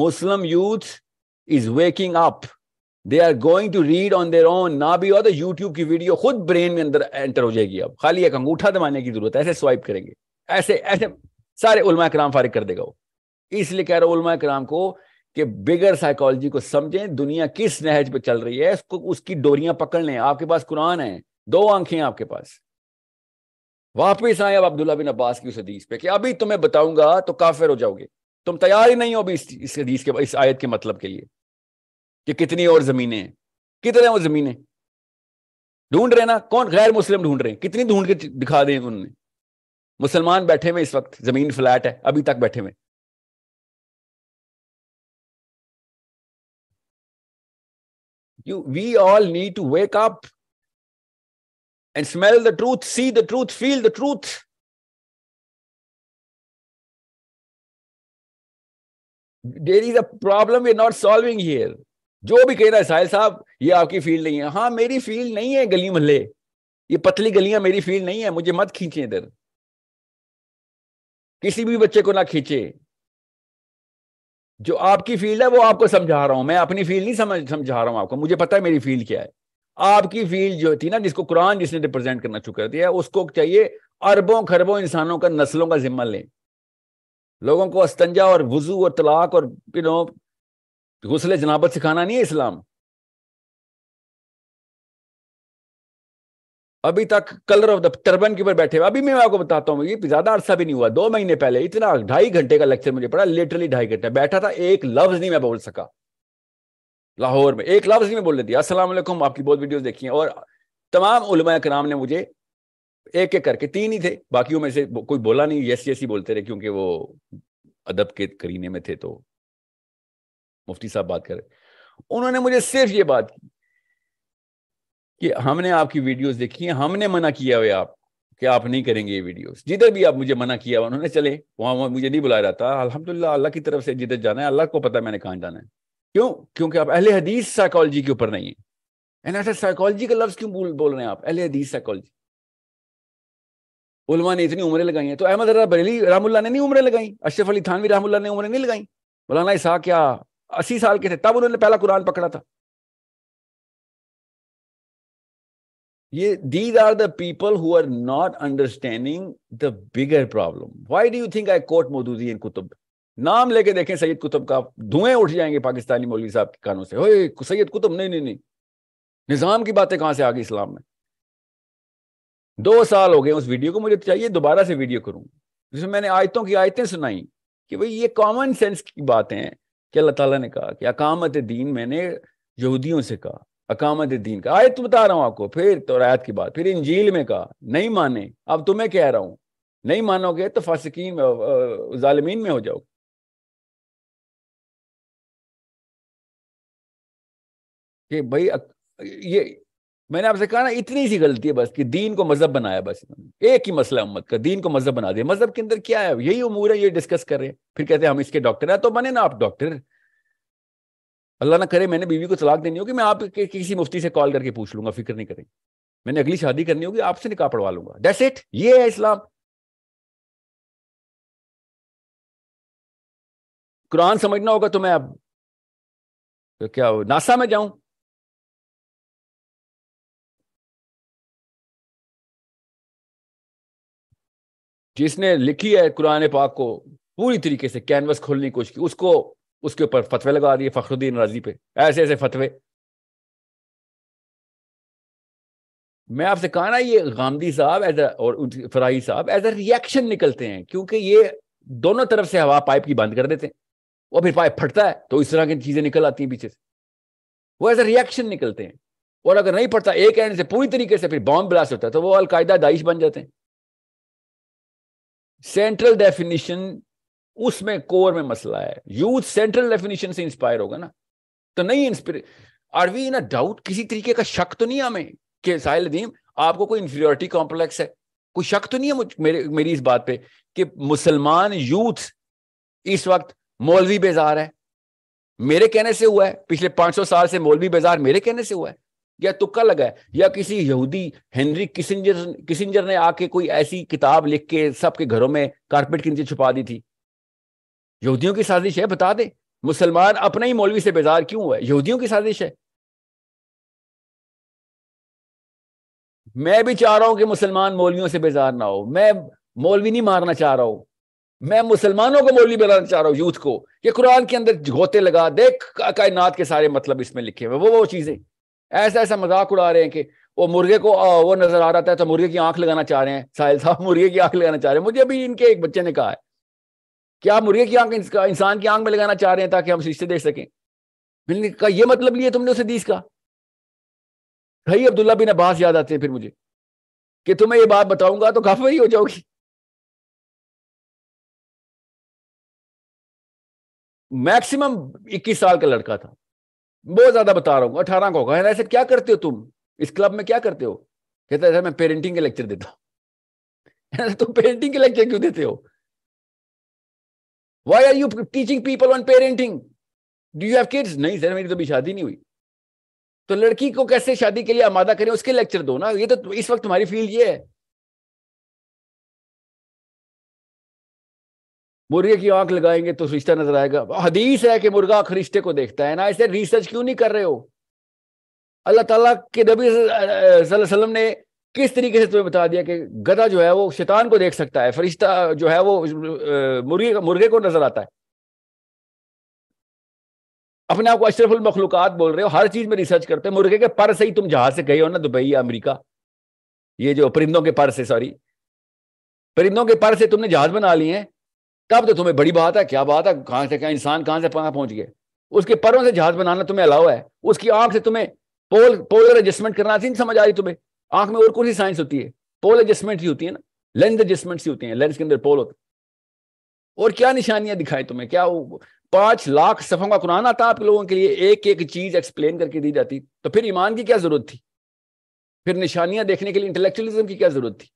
Muslim youth is waking up they are going to read on their own ना भी हो यूट्यूब तो की वीडियो खुद ब्रेन में अंदर एंटर हो जाएगी अब खाली एक अंगूठा दबाने की जरूरत है ऐसे स्वाइप करेंगे ऐसे ऐसे सारे उलमा कराम फारिग कर देगा वो इसलिए कह रहा हूं उलमा कराम को कि बिगर साइकोलॉजी को समझें दुनिया किस नहज पे चल रही है उसको उसकी डोरियां पकड़ लें आपके पास कुरान है दो आंखें आपके पास वापस आए अब अब्दुल्ला बिन अब्बास की उस हदीस पे कि अभी तुम्हें बताऊंगा तो काफिर हो जाओगे तुम तैयार ही नहीं हो अभी इस हदीस के इस आयत के मतलब के लिए कि कितनी और जमीनें हैं कितने और जमीनें ढूंढ रहे ना कौन गैर मुस्लिम ढूंढ रहे हैं कितनी ढूंढ के दिखा दें उन्होंने मुसलमान बैठे हुए इस वक्त जमीन फ्लैट है अभी तक बैठे हुए You, we all need to wake up and smell the truth, see the truth, feel the truth. There is a problem we're not solving here. जो भी कह रहा है साहिल साहब ये आपकी फील्ड नहीं है हाँ मेरी फील्ड नहीं है गली मोहल्ले ये पतली गलियां मेरी फील्ड नहीं है मुझे मत खींचे इधर किसी भी बच्चे को ना खींचे जो आपकी फील्ड है वो आपको समझा रहा हूं मैं अपनी फील्ड नहीं समझ समझा रहा हूं आपको मुझे पता है मेरी फील्ड क्या है आपकी फील्ड जो थी ना जिसको कुरान जिसने रिप्रेजेंट करना शुरू कर दिया उसको चाहिए अरबों खरबों इंसानों का नस्लों का जिम्मा लें लोगों को अस्तंजा और वजू और तलाक और यू नो गुसले जनाबत सिखाना नहीं है इस्लाम अभी तक कलर ऑफ द टर्बन के ऊपर बैठे हुए अभी मैं आपको बताता हूँ ये ज्यादा अरसा भी नहीं हुआ दो महीने पहले इतना ढाई घंटे का लेक्चर मुझे पड़ा लिटरली ढाई घंटे बैठा था एक लफ्ज नहीं मैं बोल सका लाहौर में एक लफ्ज नहीं मैं बोल रही थी आपकी बहुत वीडियो देखी है और तमाम उलमा कराम ने मुझे एक एक करके तीन ही थे बाकियों में से कोई बोला नहीं यस यस ही बोलते रहे क्योंकि वो अदब के करीने में थे तो मुफ्ती साहब बात कर रहे उन्होंने मुझे सिर्फ ये बात की कि हमने आपकी वीडियोस देखी है हमने मना किया हुआ आप कि आप नहीं करेंगे ये वीडियोस जिधर भी आप मुझे मना किया उन्होंने चले वहां वहां मुझे नहीं बुलाया जाता अलहमदुल्ला अल्लाह की तरफ से जिधर जाना है अल्लाह को पता है मैंने कहाँ जाना है क्यों क्योंकि आप अहले हदीस साइकोलॉजी के ऊपर नहीं है एंड ऐसा साइकोलॉजी का लफ्ज क्यों बोल बोल रहे हैं आप अहले हदीस साइकोलॉजी उलमा ने इतनी उम्रें लगाई हैं तो अहमद अरा बरेली रामुल्ला ने नहीं उम्रें लगाई अशरफ अली थानवी रामुल्ला ने उम्रें नहीं लगाई मौलाना साह क्या अस्सी साल के थे तब उन्होंने पहला कुरान पकड़ा था ये these are people who are not understanding the bigger problem why do you think I quote Maududi in Qutb नाम लेके देखें सैयद कुतुब का धुएं उठ जाएंगे पाकिस्तानी मौलवी साहब के कानों से सैयद कुतुब नहीं नहीं नहीं निज़ाम की बातें कहां से आ गई इस्लाम में दो साल हो गए उस वीडियो को मुझे तो चाहिए दोबारा से वीडियो करूं जिसमें मैंने आयतों की आयतें सुनाई कि भाई ये कॉमन सेंस की बातें हैं कि अल्लाह ताला ने कहा कि अकामत दीन मैंने यहूदियों से कहा अकामत दीन का आयत बता रहा हूं आपको फिर तो रायत की बात फिर इंजील में कहा नहीं माने अब तुम्हें कह रहा हूं नहीं मानोगे तो फासकीन में जालमीन में हो जाओ कि भाई ये मैंने आपसे कहा ना इतनी सी गलती है बस कि दीन को मजहब बनाया बस एक ही मसला उम्मत का दीन को मजहब बना दिया मजहब के अंदर क्या है यही उमूर है ये डिस्कस कर रहे हैं फिर कहते हैं हम इसके डॉक्टर हैं तो बने ना आप डॉक्टर अल्लाह ना करे मैंने बीवी को तलाक देनी होगी मैं आपके किसी मुफ्ती से कॉल करके पूछ लूंगा फिक्र नहीं करें मैंने अगली शादी करनी होगी आपसे निकाह पढ़वा लूंगा दैट्स इट ये है इस्लाम कुरान समझना होगा तो मैं अब तो क्या हो? नासा में जाऊं जिसने लिखी है कुरान पाक को पूरी तरीके से कैनवस खोलने की कोशिश की उसको उसके ऊपर फतवे लगा दिए फखरुद्दीन राजी पे ऐसे ऐसे फतवे मैं आपसे कहा ना ये गांधी साहब एज और फराही साहब एज अ रिएक्शन निकलते हैं क्योंकि ये दोनों तरफ से हवा पाइप की बंद कर देते हैं और फिर पाइप फटता है तो इस तरह की चीजें निकल आती हैं पीछे से वो एज अ रिएक्शन निकलते हैं और अगर नहीं पड़ता एक एंड से पूरी तरीके से फिर बॉम्ब ब्लास्ट होता है तो वो अलकायदा दाइश बन जाते हैं सेंट्रल डेफिनेशन उसमें कोर में मसला है यूथ सेंट्रल डेफिनेशन से इंस्पायर होगा ना तो नहीं inspire are we in a doubt किसी तरीके का शक तो नहीं हमें कि साहिल अदीम आपको कोई इंफीरियोरिटी कॉम्प्लेक्स है कोई शक तो नहीं है मेरे मेरी इस बात पे कि मुसलमान यूथ इस वक्त मौलवी बेजार है मेरे कहने से हुआ है पिछले 500 साल से मौलवी बेजार मेरे कहने से हुआ है या तुक्का लगा है या किसी यहूदी हेनरी किसिंजर किसिंजर ने आके कोई ऐसी किताब लिख के सबके घरों में कारपेट के नीचे छुपा दी थी यहूदियों की साजिश है बता दे मुसलमान अपने ही मौलवी से बेजार क्यों हुआ है यहूदियों की साजिश है मैं भी चाह रहा हूं कि मुसलमान मौलवियों से बेजार ना हो मैं मौलवी नहीं मारना चाह रहा हूं मैं मुसलमानों को मौलवी बनाना चाह रहा हूं यूथ को ये कुरान के अंदर घोते लगा देख कायनात के सारे मतलब इसमें लिखे हुए वो वो चीजें ऐसा ऐसा मजाक उड़ा रहे हैं कि वो मुर्गे को आ, वो नजर आ रहा था तो मुर्गे की आंख लगाना चाह रहे हैं साहिल साहब मुर्गे की आंख लगाना चाह रहे हैं मुझे अभी इनके एक बच्चे ने कहा है क्या आप मुर्गे की आंख इंसान की आंख में लगाना चाह रहे हैं ताकि हम रिश्ते देख सकें मैंने कहा यह मतलब लिया तुमने उस हदीस का भाई अब्दुल्ला बिन अब्बास याद आते हैं फिर मुझे कि तुम्हें ये बात बताऊंगा तो काफी ही हो जाओगी मैक्सिमम 21 साल का लड़का था बहुत ज्यादा बता रहा हूँ अठारह को कहना ऐसे क्या करते हो तुम इस क्लब में क्या करते हो कहता है मैं पेरेंटिंग के लेक्चर देता हूँ तुम पेरेंटिंग के लेक्चर क्यों देते हो why are you teaching people on parenting do you have kids नहीं सर मेरी तो अभी शादी नहीं हुई तो लड़की को कैसे शादी के लिए आमादा करें उसके लेक्चर दो ना ये तो इस वक्त तुम्हारी फील्ड ये है मुर्गे की आंख लगाएंगे तो रिश्ता नजर आएगा हदीस है कि मुर्गा रिश्ते को देखता है ना ऐसे रिसर्च क्यों नहीं कर रहे हो अल्लाह ताला के नबी सल्लल्लाहु अलैहि वसल्लम ने किस तरीके से तुम्हें बता दिया कि गधा जो है वो शैतान को देख सकता है फरिश्ता जो है वो मुर्गे मुर्गे को नजर आता है अपने आप को अशरफुल मखलूकत बोल रहे हो हर चीज में रिसर्च करते हो मुर्गे के पर से ही तुम जहां से गए हो ना दुबई या अमेरिका ये जो परिंदों के पर से सॉरी परिंदों के पर से तुमने जहाज बना लिए तब तो तुम्हें बड़ी बात है क्या बात है कहां से क्या इंसान कहां से कहां पहुंच गए उसके परों से जहाज बनाना तुम्हें अलाव है उसकी आंख से तुम्हें पोल पोलर एडजस्टमेंट करना थी समझ आ रही तुम्हें आंख में और कौन सी साइंस होती है पोल एडजस्टमेंट ही होती है ना लेंस एडजस्टमेंट ही होती है लेंस के अंदर पोल होता और क्या निशानियां दिखाई तुम्हें क्या वो पांच लाख सफों का कुरान आता आप लोगों के लिए एक एक चीज एक्सप्लेन करके दी जाती तो फिर ईमान की क्या जरूरत थी फिर निशानियां देखने के लिए इंटेलेक्चुअलिज्म की क्या जरूरत थी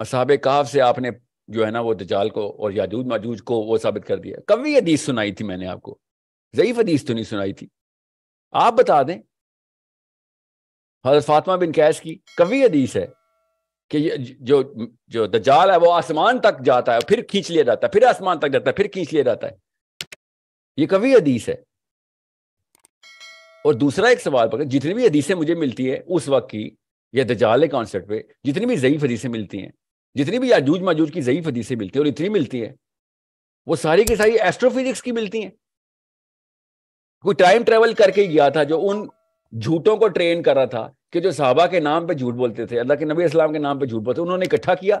असाब काफ से आपने जो है ना वो दजाल को और याजूज माजूज को वो साबित कर दिया कभी हदीस सुनाई थी मैंने आपको जयीफ हदीस तो नहीं सुनाई थी आप बता दें हजरत फातमा बिन कैश की कवि हदीस है कि जो जो दजाल है वो आसमान तक जाता है फिर खींच लिया जाता है फिर आसमान तक जाता है फिर खींच लिया जाता है ये कवी हदीस है और दूसरा एक सवाल पकड़ जितनी भी हदीसें मुझे मिलती है उस वक्त की या दजाल कॉन्सेप्ट पे जितनी भी ज़यीफ हदीसें मिलती हैं जितनी भी याजूज माजूज की ज़यीफ हदीसें मिलती हैं और इतनी मिलती हैं वो सारी की सारी एस्ट्रोफिजिक्स की मिलती हैं कोई टाइम ट्रेवल करके गया था जो उन झूठों को ट्रेन कर रहा था कि जो साहबा के नाम पे झूठ बोलते थे अल्लाह के नबी इस्लाम के नाम पे झूठ बोलते उन्होंने इकट्ठा किया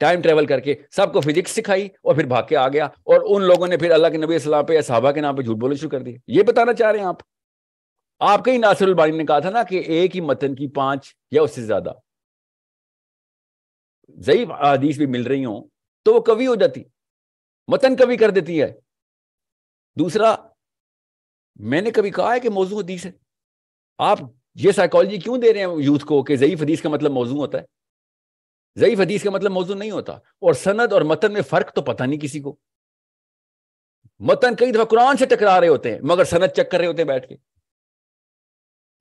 टाइम ट्रेवल करके सबको फिजिक्स सिखाई और फिर भाग के आ गया और उन लोगों ने फिर अल्लाह के नबी इस्लाम पे या साहबा के नाम पे झूठ बोलना शुरू कर दिया ये बताना चाह रहे हैं आप आपके ही नासिरबानी ने कहा था ना कि एक ही मतन की पांच या उससे ज्यादा जयीफ आदीश भी मिल रही हो तो वो कवि हो जाती मतन कवि कर देती है दूसरा मैंने कभी कहा है कि मौजूद हदीस है आप ये साइकोलॉजी क्यों दे रहे हैं यूथ को कि जयीफ हदीस का मतलब मौजू होता है जयीफ हदीस का मतलब मौजू नहीं होता और सनद और मतन में फर्क तो पता नहीं किसी को मतन कई दफा कुरान से टकरा रहे होते हैं मगर सनद चक कर रहे होते हैं बैठ के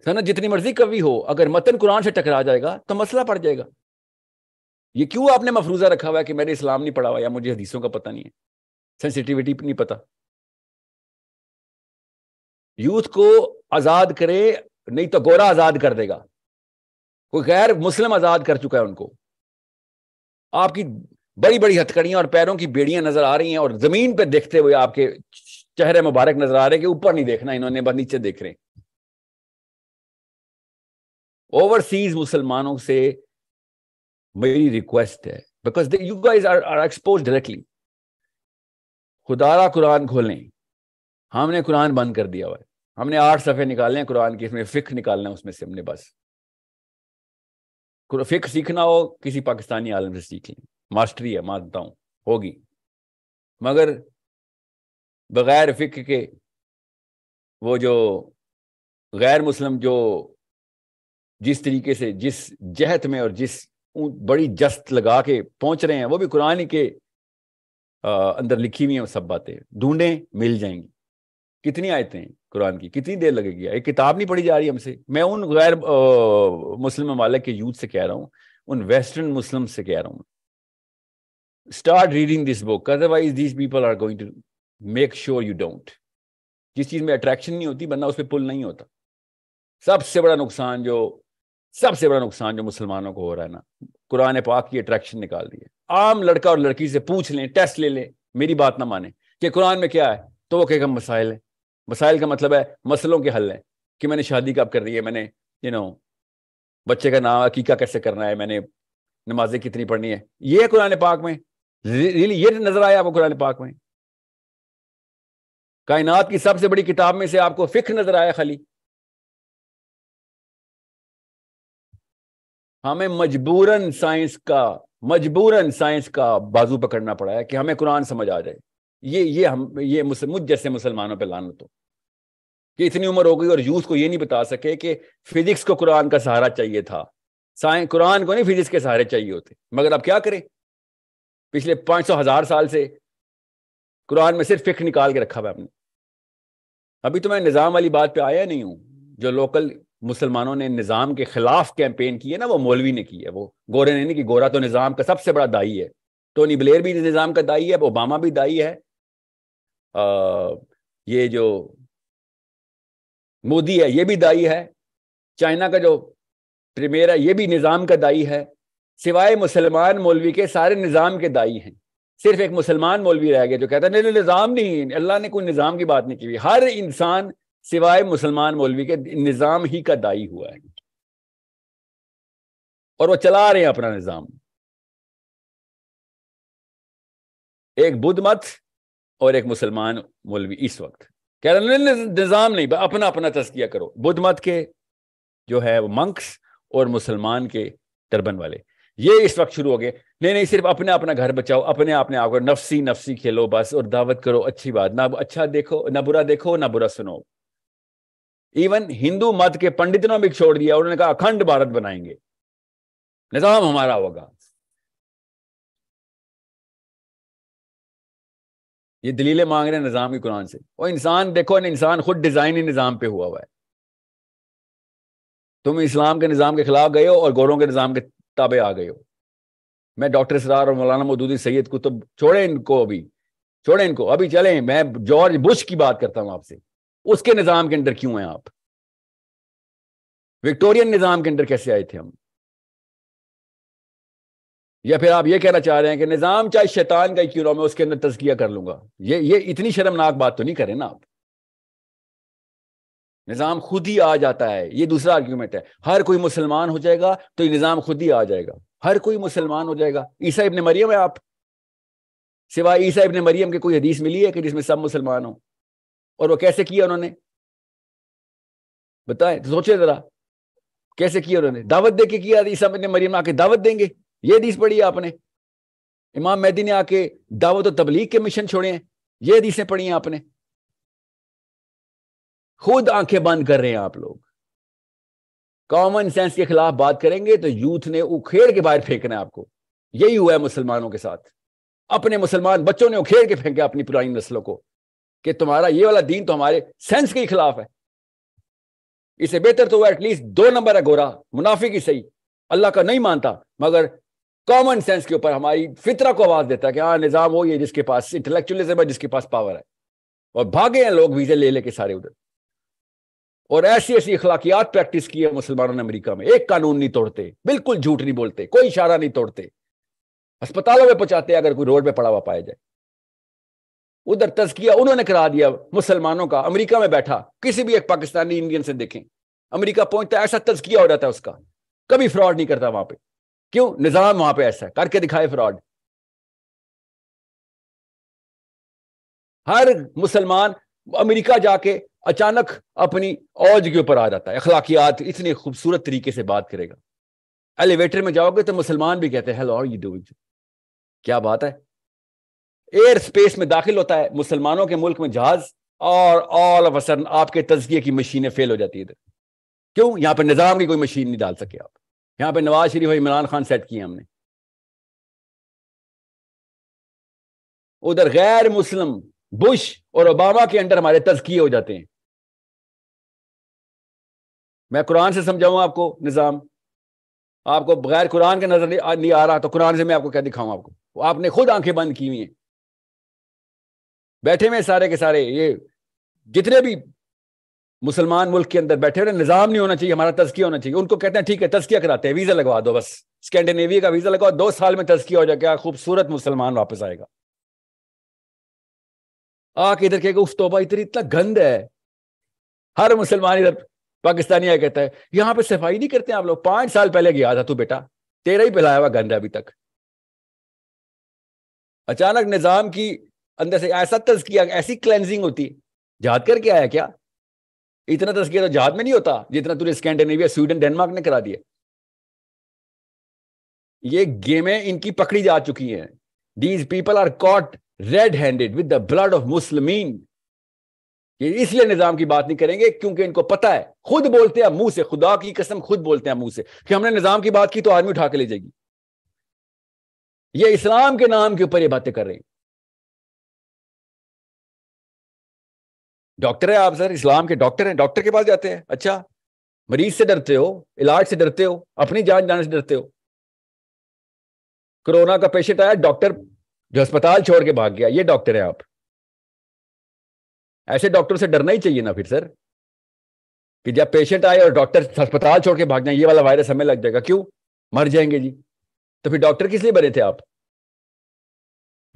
सनद जितनी मर्जी कवि हो अगर मतन कुरान से टकरा जाएगा तो मसला पड़ जाएगा ये क्यों आपने मफरूजा रखा हुआ है कि मैंने इस्लाम नहीं पढ़ा हुआ या मुझे हदीसों का पता नहीं है सेंसिटिविटी नहीं पता यूथ को आजाद करे नहीं तो गोरा आजाद कर देगा कोई गैर मुस्लिम आजाद कर चुका है उनको आपकी बड़ी बड़ी हथकड़ियां और पैरों की बेड़ियां नजर आ रही हैं और जमीन पर देखते हुए आपके चेहरे मुबारक नजर आ रहे हैं कि ऊपर नहीं देखना इन्होंने बस नीचे देख रहे ओवरसीज मुसलमानों से मेरी रिक्वेस्ट है because you guys are are expose directly खुदारा कुरान खोलें हमने कुरान बंद कर दिया हुआ है हमने आठ सफ़े निकाले हैं कुरान के इसमें फ़िक निकालना है उसमें से हमने बस फिक्र सीखना हो किसी पाकिस्तानी आलम से सीख लें मास्टरी है मानता हूँ होगी मगर बग़ैर फिक्र के वो जो गैर मुस्लिम जो जिस तरीके से जिस जहत में और जिस बड़ी जस्त लगा के पहुंच रहे हैं वो भी कुरानी के अंदर लिखी हुई हैं सब बातें ढूंढें मिल जाएंगी कितनी आयतें हैं कुरान की कितनी देर लगेगी एक किताब नहीं पढ़ी जा रही हमसे मैं उन गैर मुस्लिम ममालिक के यूथ से कह रहा हूँ उन वेस्टर्न मुस्लिम से कह रहा हूँ start reading this book otherwise this people are going to make sure you don't जिस चीज़ में अट्रैक्शन नहीं होती बंदा उस पर पुल नहीं होता सबसे बड़ा नुकसान जो सबसे बड़ा नुकसान जो मुसलमानों को हो रहा है ना कुरान पाक की अट्रैक्शन निकाल दी है आम लड़का और लड़की से पूछ लें टेस्ट ले लें मेरी बात ना माने कि कुरान में क्या है तो वो कहेगा मसाइल है मसाइल का मतलब है मसलों के हल हैं कि मैंने शादी कब करनी है मैंने यू नो बच्चे का नाम अकीका कैसे करना है मैंने नमाजें कितनी पढ़नी है ये है कुरान पाक में रियली ये नजर आया आपको कुरान पाक में कायनात की सबसे बड़ी किताब में से आपको फिक्र नजर आया खाली हमें मजबूरन साइंस का मजबूरन साइंस का बाजू पकड़ना पड़ा है कि हमें कुरान समझ आ जाए ये ये हम ये मुझ जैसे मुसलमानों पर लानत हो कि इतनी उम्र हो गई और यूथ को ये नहीं बता सके कि फिजिक्स को कुरान का सहारा चाहिए था साइंस कुरान को नहीं फिजिक्स के सहारे चाहिए होते मगर अब क्या करें पिछले पाँच सौ हजार साल से कुरान में सिर्फ फिक्र निकाल के रखा हुआ हमने अभी तो मैं निज़ाम वाली बात पे आया नहीं हूँ जो लोकल मुसलमानों ने निज़ाम के खिलाफ कैंपेन की है ना वो मौलवी ने की है वो गोरे ने नहीं कि गोरा तो निज़ाम का सबसे बड़ा दाई है टोनी ब्लेयर भी निज़ाम का दाई है ओबामा भी दाई है ये जो मोदी है ये भी दाई है चाइना का जो प्रीमियर है ये भी निज़ाम का दाई है सिवाय मुसलमान मौलवी के सारे निज़ाम के दाई हैं सिर्फ एक मुसलमान मौलवी रह गया जो कहता है नहीं निज़ाम नहीं अल्लाह ने कोई निज़ाम की बात नहीं की हर इंसान सिवाय मुसलमान मौलवी के निज़ाम ही का दाई हुआ है और वो चला रहे हैं अपना निज़ाम एक बुद्ध मत और एक मुसलमान मौलवी इस वक्त कह रहे निज़ाम नहीं अपना अपना तस्किया करो बुद्ध मत के जो है वो मंक्स और मुसलमान के तरबन वाले ये इस वक्त शुरू हो गए नहीं नहीं सिर्फ अपने अपना घर बचाओ अपने अपने आप को नफसी नफसी खेलो बस और दावत करो अच्छी बात ना अच्छा देखो ना बुरा देखो ना बुरा सुनो इवन हिंदू मत के पंडितों ने भी छोड़ दिया उन्होंने कहा अखंड भारत बनाएंगे निजाम हमारा होगा ये दलीलें मांग रहे हैं निज़ाम की कुरान से और इंसान देखो इंसान खुद डिज़ाइन ही निज़ाम पे हुआ हुआ है तुम इस्लाम के निज़ाम के खिलाफ गए हो और गोरों के निज़ाम के ताबे आ गए हो मैं डॉक्टर सरार और मौलाना मदूदी सैयद को तो छोड़े इनको अभी छोड़े इनको अभी चलें मैं जॉर्ज बुश की बात करता हूं आपसे उसके निज़ाम के अंदर क्यों हैं आप विक्टोरियन निज़ाम के अंदर कैसे आए थे हम या फिर आप ये कहना चाह रहे हैं कि निज़ाम चाहे शैतान का ही क्यों ना मैं उसके अंदर तजकिया कर लूंगा ये ये इतनी शर्मनाक बात तो नहीं करें ना आप निज़ाम खुद ही आ जाता है ये दूसरा आर्ग्यूमेंट है हर कोई मुसलमान हो जाएगा तो ये निज़ाम खुद ही आ जाएगा हर कोई मुसलमान हो जाएगा ईसा इबन मरियम है आप सिवाय ईसा इबन मरियम की कोई हदीस मिली है कि जिसमें सब मुसलमान हो और वो कैसे किया उन्होंने बताएं तो सोचे जरा कैसे किया उन्होंने दावत दे के किया ईसा इबन मरियम आके दावत देंगे ये हदीस पढ़ी आपने इमाम मेहदी ने आके दावत और तबलीग के मिशन छोड़े हैं ये हदीसें पढ़ी हैं आपने खुद आंखें बंद कर रहे हैं आप लोग कॉमन सेंस के खिलाफ बात करेंगे तो यूथ ने उखेड़ के बाहर फेंकना है आपको यही हुआ है मुसलमानों के साथ अपने मुसलमान बच्चों ने उखेड़ के फेंके अपनी पुरानी नस्लों को कि तुम्हारा ये वाला दीन तो हमारे सेंस के खिलाफ है इसे बेहतर तो हुआ एटलीस्ट दो नंबर है गोरा मुनाफे की सही अल्लाह का नहीं मानता मगर कॉमन सेंस के ऊपर हमारी फितरा को आवाज देता है कि हाँ निजाम हो ये जिसके पास इंटेलेक्चुअलिज्म है जिसके पास पावर है और भागे हैं लोग वीजे ले लेके सारे उधर और ऐसी ऐसी अखलाकियात प्रैक्टिस की है मुसलमानों ने अमेरिका में एक कानून नहीं तोड़ते बिल्कुल झूठ नहीं बोलते कोई इशारा नहीं तोड़ते अस्पतालों में पहुंचाते अगर कोई रोड पर पड़ा हुआ पाया जाए उधर तजकिया उन्होंने करा दिया मुसलमानों का अमेरिका में बैठा किसी भी एक पाकिस्तानी इंडियन से देखें अमेरिका पहुंचता है ऐसा तजकिया हो जाता है उसका कभी फ्रॉड नहीं करता वहां पर क्यों निजाम वहां पे ऐसा है करके दिखाए फ्रॉड हर मुसलमान अमेरिका जाके अचानक अपनी औज के ऊपर आ जाता है अखलाकियात इतने खूबसूरत तरीके से बात करेगा एलिवेटर में जाओगे तो मुसलमान भी कहते हैं हेलो यू डूइंग क्या बात है एयर स्पेस में दाखिल होता है मुसलमानों के मुल्क में जहाज और ऑल ऑफ असर आपके तजिए की मशीनें फेल हो जाती है क्यों यहां पर निजाम की कोई मशीन नहीं डाल सके आप यहाँ पे नवाज शरीफ और इमरान खान सेट किए हमने उधर गैर मुस्लिम बुश और ओबामा के अंडर हमारे तजकिए हो जाते हैं मैं कुरान से समझाऊं आपको निज़ाम आपको बगैर कुरान के नजर नहीं आ रहा तो कुरान से मैं आपको क्या दिखाऊं आपको आपने खुद आंखें बंद की हुई हैं बैठे में सारे के सारे ये जितने भी मुसलमान मुल्क के अंदर बैठे हुए निज़ाम नहीं होना चाहिए हमारा तस्किया होना चाहिए उनको कहते हैं ठीक है तस्किया कराते हैं वीज़ा लगवा दो बस स्कैंडिनेविया का वीज़ा लगाओ दो साल में तस्किया हो जाएगा खूबसूरत मुसलमान वापस आएगा आके इधर कहेगा उस तोबा इधर इतना गंद है हर मुसलमान इधर पाकिस्तानी आया कहता है यहाँ पे सफाई नहीं करते आप लोग पांच साल पहले गया था तू बेटा तेरा ही पहलाया हुआ गंद है अभी तक अचानक निज़ाम की अंदर से ऐसा तस्किया ऐसी क्लेंजिंग होती जहाद करके आया क्या इतना तस्किया तो, तो जहाज में नहीं होता जितना तुरंत स्कैंडिनेविया स्वीडन डेनमार्क ने करा दिया ये गेमें इनकी पकड़ी जा चुकी हैं these people are caught red handed with the blood of मुस्लिमीन ये इसलिए निजाम की बात नहीं करेंगे क्योंकि इनको पता है खुद बोलते हैं मुंह से खुदा की कसम खुद बोलते हैं मुंह से कि हमने निजाम की बात की तो आदमी उठा के ले जाएगी ये इस्लाम के नाम के ऊपर ये बातें कर रही डॉक्टर है आप सर इस्लाम के डॉक्टर हैं डॉक्टर के पास जाते हैं अच्छा मरीज से डरते हो इलाज से डरते हो अपनी जान जाने से डरते हो कोरोना का पेशेंट आया डॉक्टर जो अस्पताल छोड़ के भाग गया ये डॉक्टर है आप ऐसे डॉक्टर से डरना ही चाहिए ना फिर सर कि जब पेशेंट आए और डॉक्टर अस्पताल छोड़ के भाग जाए ये वाला वायरस हमें लग जाएगा क्यों मर जाएंगे जी तो फिर डॉक्टर किस लिए बने थे आप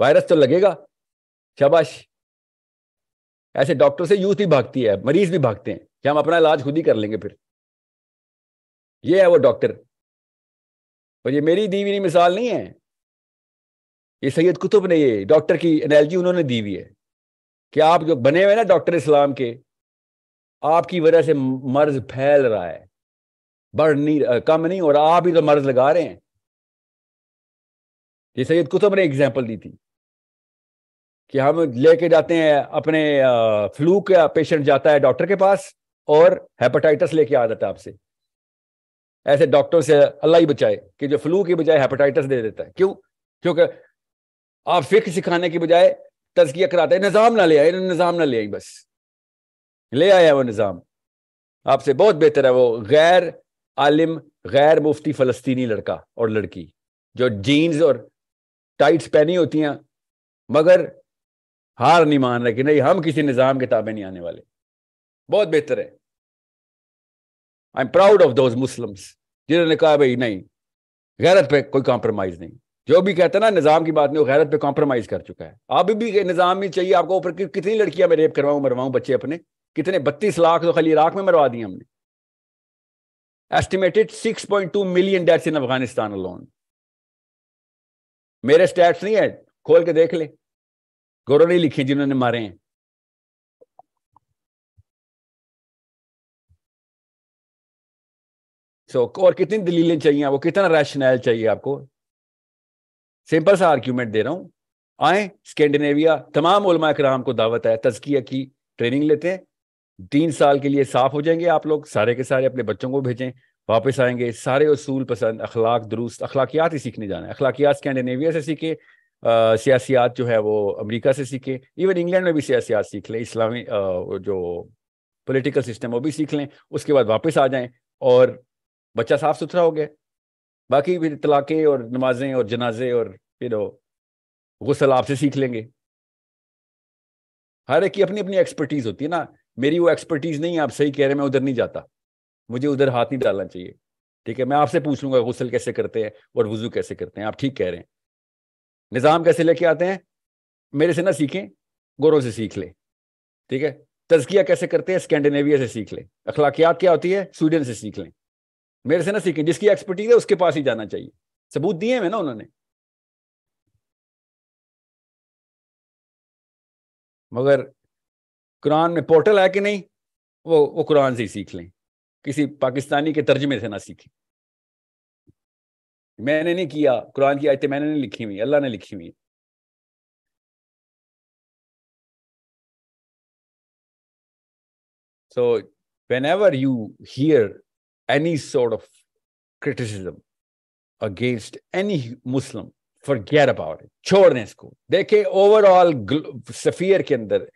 वायरस तो लगेगा शाबाश ऐसे डॉक्टर से यूथ भी भागती है मरीज भी भागते हैं कि हम अपना इलाज खुद ही कर लेंगे फिर ये है वो डॉक्टर और ये मेरी दी हुई मिसाल नहीं है ये सैयद कुतुब ने ये डॉक्टर की एनर्जी उन्होंने दी हुई है कि आप जो बने हुए ना डॉक्टर इस्लाम के आपकी वजह से मर्ज फैल रहा है बढ़ नहीं कम नहीं और आप ही तो मर्ज लगा रहे हैं ये सैयद कुतुब ने एग्जाम्पल दी थी कि हम लेके जाते हैं अपने फ्लू का पेशेंट जाता है डॉक्टर के पास और हेपेटाइटिस लेके आ जाता है आपसे ऐसे डॉक्टर से अल्लाह ही बचाए कि जो फ्लू की बजाय हेपेटाइटिस दे देता है क्यों क्योंकि आप फिक्र सिखाने की बजाय तजकिया कराते हैं निज़ाम ना ले आए निज़ाम ना ले आई बस ले आया वो निज़ाम आपसे बहुत बेहतर है वो गैर आलिम गैर मुफ्ती फलस्तीनी लड़का और लड़की जो जीन्स और टाइट्स पहनी होती हैं मगर हार नहीं मान रहे कि नहीं हम किसी निज़ाम के ताबे नहीं आने वाले बहुत बेहतर है I am proud of those Muslims जिन्होंने कहा भाई नहीं गैरत पे कोई कॉम्प्रोमाइज़ नहीं जो भी कहते हैं ना निज़ाम की बात नहीं वो गैरत पे कॉम्प्रोमाइज़ कर चुका है आप भी निज़ाम ही चाहिए आपको ऊपर कितनी लड़कियां मैं रेप करवाऊँ मरवाऊं बच्चे अपने कितने बत्तीस लाख तो खाली इराक में मरवा दिए हमने estimated six point two million deaths in Afghanistan alone मेरे स्टैट्स नहीं है खोल के देख ले गौरव ने लिखे जिन्होंने मारे हैं सो so, और कितनी दलीलें चाहिए आपको कितना रैशनैल चाहिए आपको सिंपल सा आर्ग्यूमेंट दे रहा हूं आए स्कैंडिनेविया तमाम उलमा कराम को दावत है तजकिया की ट्रेनिंग लेते हैं तीन साल के लिए साफ हो जाएंगे आप लोग सारे के सारे अपने बच्चों को भेजें वापस आएंगे सारे असूल पसंद अखलाक दुरुस्त अखलाकियात ही सीखने जाना है अखलाकियात स्कैंडिनेविया से सीखे सियासियात जो है वो अमेरिका से सीखें इवन इंग्लैंड में भी सियासियात सीख लें इस्लामी जो पॉलिटिकल सिस्टम वो भी सीख लें उसके बाद वापस आ जाएं और बच्चा साफ सुथरा हो गया बाकी फिर तलाक़े और नमाजें और जनाजे और फिर गसल आपसे सीख लेंगे हर एक की अपनी अपनी एक्सपर्टीज़ होती है ना मेरी वो एक्सपर्टीज़ नहीं आप सही कह रहे मैं उधर नहीं जाता मुझे उधर हाथ नहीं डालना चाहिए ठीक है मैं आपसे पूछ लूंगा गसल कैसे करते हैं और वजू कैसे करते हैं आप ठीक कह रहे हैं निज़ाम कैसे लेके आते हैं मेरे से ना सीखें गोरों से सीख ले ठीक है तजकिया कैसे करते हैं स्कैंडिनेविया से सीख लें अखलाकियात क्या होती है स्वीडन से सीख लें मेरे से ना सीखें जिसकी एक्सपर्टीज है उसके पास ही जाना चाहिए सबूत दिए हैं ना उन्होंने मगर कुरान में पोर्टल है कि नहीं वो वो कुरान से ही सीख लें किसी पाकिस्तानी के तर्जमे से ना सीखें मैंने नहीं किया कुरान की आयतें मैंने नहीं लिखी हुई अल्लाह ने लिखी हुई so whenever you hear any sort of against against any Muslim for it about छोड़ने इसको देखे ओवरऑल सफियर के अंदर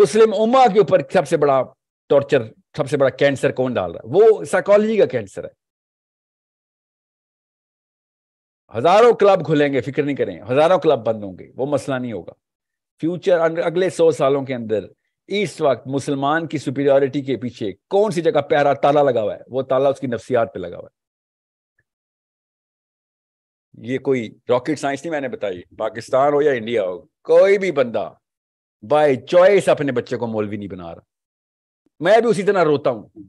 मुस्लिम उमा के ऊपर सबसे बड़ा टॉर्चर सबसे बड़ा कैंसर कौन डाल रहा है वो साइकोलॉजी का कैंसर है हजारों क्लब खुलेंगे फिक्र नहीं करें हजारों क्लब बंद होंगे वो मसला नहीं होगा फ्यूचर अगले सौ सालों के अंदर इस वक्त मुसलमान की सुपीरियरिटी के पीछे कौन सी जगह प्यारा ताला लगा हुआ है वो ताला उसकी नफसियात पे लगा हुआ है ये कोई रॉकेट साइंस नहीं मैंने बताई पाकिस्तान हो या इंडिया हो कोई भी बंदा बाय चॉइस अपने बच्चे को मौलवी नहीं बना रहा मैं भी उसी तरह रोता हूं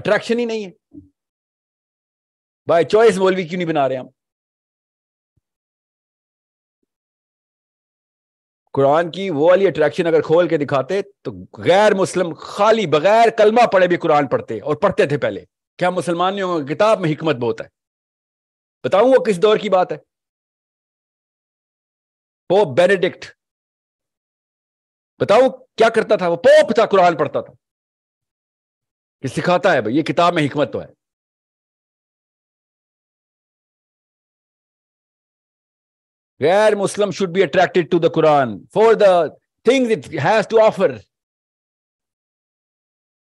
अट्रैक्शन ही नहीं है बाय चॉइस मौलवी क्यों नहीं बना रहे हम कुरान की वो वाली अट्रैक्शन अगर खोल के दिखाते तो गैर मुस्लिम खाली बगैर कलमा पढ़े भी कुरान पढ़ते और पढ़ते थे पहले क्या मुसलमानियों नहीं किताब में हिकमत बहुत है बताऊं वो किस दौर की बात है पोप बेनेडिक्ट बताऊं क्या करता था वो पोप था कुरान पढ़ता था कि सिखाता है भाई ये किताब में हिकमत तो है Where Muslim should be attracted to the Quran for the things it has to offer.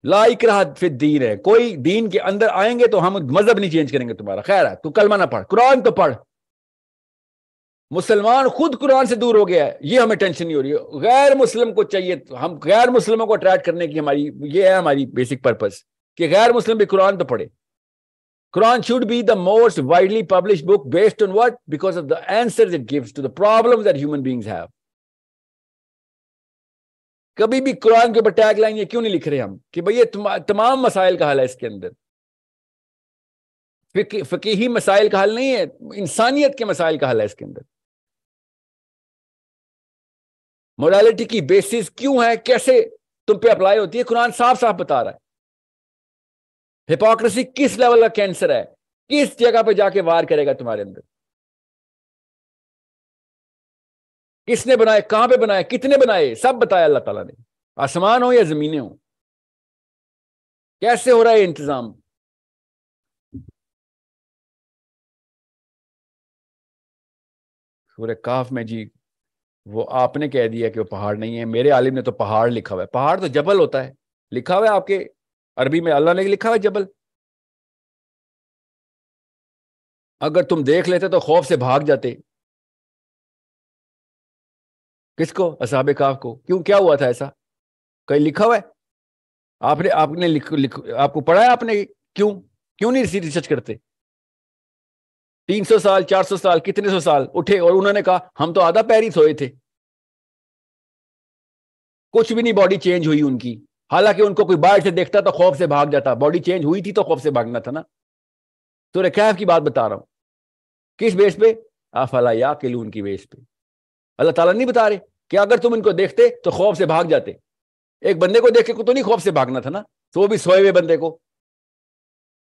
Like राहत फिर दीन है कोई दीन के अंदर आएंगे तो हम मजहब नहीं चेंज करेंगे तुम्हारा खैर है तू कलमा ना पढ़ कुरान तो पढ़ मुसलमान खुद कुरान से दूर हो गया है ये हमें टेंशन नहीं हो रही है गैर मुस्लिम को चाहिए हम गैर मुस्लिमों को अट्रैक्ट करने की हमारी ये है हमारी बेसिक पर्पज कि गैर मुस्लिम भी कुरान तो पढ़े Quran should be the most widely published book based on what? Because of the answers it gives to the problems that human beings have. कभी भी कुरान के ऊपर टैग लाइन ये क्यों नहीं लिख रहे हम कि भाई ये तमाम मसाइल का हल है इसके अंदर फिक, फकीही मसाइल का हल नहीं है इंसानियत के मसाइल का हल है इसके अंदर मोरालिटी की बेसिस क्यों है कैसे तुम पे अप्लाई होती है कुरान साफ साफ बता रहा है हिपोक्रेसी किस लेवल का कैंसर है किस जगह पे जाके वार करेगा तुम्हारे अंदर किसने बनाए कहां पे बनाए कितने बनाए सब बताया अल्लाह ताला ने आसमान हो या जमीने हो कैसे हो रहा है इंतजाम सूर्य काफ में जी वो आपने कह दिया कि वो पहाड़ नहीं है मेरे आलिम ने तो पहाड़ लिखा हुआ है पहाड़ तो जबल होता है लिखा हुआ है आपके अरबी में अल्लाह ने लिखा है जबल अगर तुम देख लेते तो खौफ से भाग जाते किसको असाब काफ को क्यों क्या हुआ था ऐसा कहीं लिखा हुआ है आपने आपने लिख, लिख आपको पढ़ा है आपने क्यों क्यों नहीं रिसर्च करते 300 साल 400 साल कितने सौ साल उठे और उन्होंने कहा हम तो आधा पैरिस होए थे कुछ भी नहीं बॉडी चेंज हुई उनकी हालांकि उनको कोई बाहर से देखता तो खौफ से भाग जाता बॉडी चेंज हुई थी तो खौफ से भागना था ना तो रकैफ की बात बता रहा हूं किस बेस पे आफला या किलून की बेस पे अल्लाह ताला नहीं बता रहे कि अगर तुम इनको देखते तो खौफ से भाग जाते एक बंदे को देखे को तो नहीं खौफ से भागना था ना तो वो भी सोए हुए बंदे को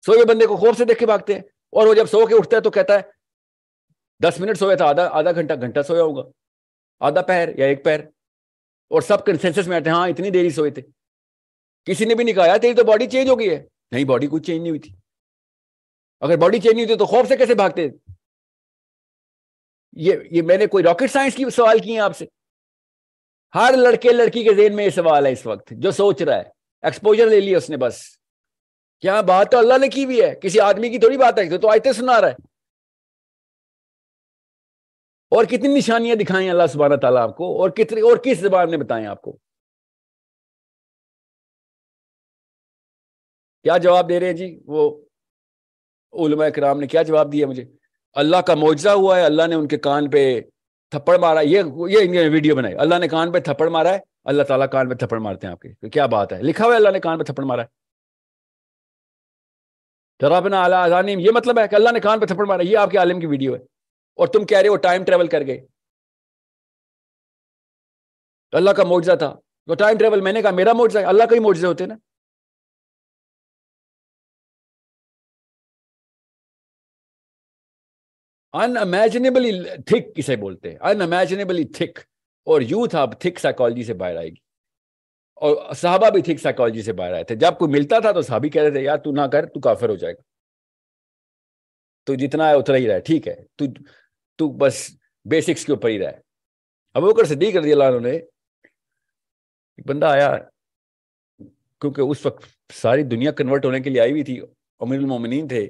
सोए हुए बंदे को खौफ से देख के भागते हैं और वो जब सो के उठता है तो कहता है दस मिनट सोया था आधा आधा घंटा घंटा सोया होगा आधा पैर या एक पैर और सब कंसेंसस में आते हैं हाँ इतनी देरी सोए थे किसी ने भी नहीं कहा तेरी तो बॉडी चेंज हो गई है नहीं बॉडी कुछ चेंज नहीं हुई थी अगर बॉडी चेंज नहीं होती तो खौफ से कैसे भागते ये ये मैंने कोई रॉकेट साइंस की सवाल किए आपसे हर लड़के लड़की के जेन में ये सवाल है इस वक्त जो सोच रहा है एक्सपोजर ले लिया उसने बस क्या बात तो अल्लाह ने की हुई है किसी आदमी की थोड़ी बात है तो, तो आयते सुना रहा है और कितनी निशानियां दिखाई अल्लाह सुबहाना ताला आपको और कितने और किस जबान ने बताएं आपको क्या जवाब दे रहे हैं जी वो उलमा कराम ने क्या जवाब दिया मुझे अल्लाह का मुआवजा हुआ है अल्लाह ने उनके कान पे थप्पड़ मारा ये ये इन्होंने वीडियो बनाई अल्लाह ने कान पे थप्पड़ मारा है अल्लाह ताला कान पे थप्पड़ मारते हैं आपके तो क्या बात है लिखा हुआ है अल्लाह ने कान पे थप्पड़ मारा है तराबना तो अला अजानी ये मतलब है कि अल्लाह ने कान पे थप्पड़ मारा ये आपके आलिम की वीडियो है और तुम कह रहे हो टाइम ट्रेवल कर गए तो अल्लाह का मुआवजा था तो टाइम ट्रेवल मैंने कहा मेरा मुआवजा है अल्लाह का ही मुआवजे होते ना अनइमेजिनेबली थिक इसे बोलते हैं अनइमेजिनेबली थिक और यूथ अब थिक साइकोलॉजी से बाहर आएगी और साहबा भी थिक साइकोलॉजी से बाहर आए थे जब कोई मिलता था तो साहबी कह रहे थे यार तू ना कर तू काफिर हो जाएगा तू जितना है उतना ही रहा ठीक है तू तू बस बेसिक्स के ऊपर ही रहा अब वो कर सदी कर दिया उन्होंने एक बंदा आया क्योंकि उस वक्त सारी दुनिया कन्वर्ट होने के लिए आई हुई थी अमीर उमिन थे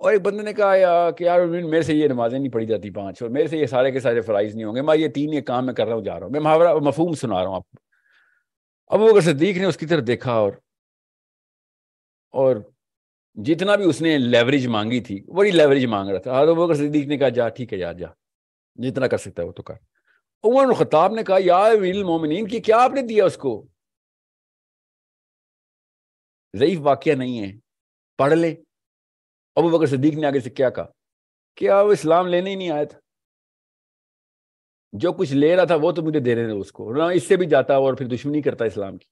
और एक बंदे ने कहा यार कि यार मेरे से ये नमाजें नहीं पढ़ी जाती पांच और मेरे से ये सारे के सारे फ़राइज़ नहीं होंगे मैं ये तीन ये काम मैं कर रहा हूँ जा रहा हूँ मैं मुहावरा मफहूम सुना रहा हूँ आपको अब वो सदीक ने उसकी तरफ देखा और और जितना भी उसने लेवरेज मांगी थी बड़ी लेवरेज मांग रहा था अब हाँ, तो अगर सदीक ने कहा जा ठीक है यार जा जितना कर सकता है वो तो कर उमर खताब ने कहा यार विल मोमिन की क्या आपने दिया उसको जयीफ वाक्य नहीं है पढ़ ले अबू बकर सिद्दीक ने आगे से क्या कहा कि अब इस्लाम लेने ही नहीं आया था जो कुछ ले रहा था वो तो मुझे दे रहे थे उसको ना इससे भी जाता और फिर दुश्मनी करता इस्लाम की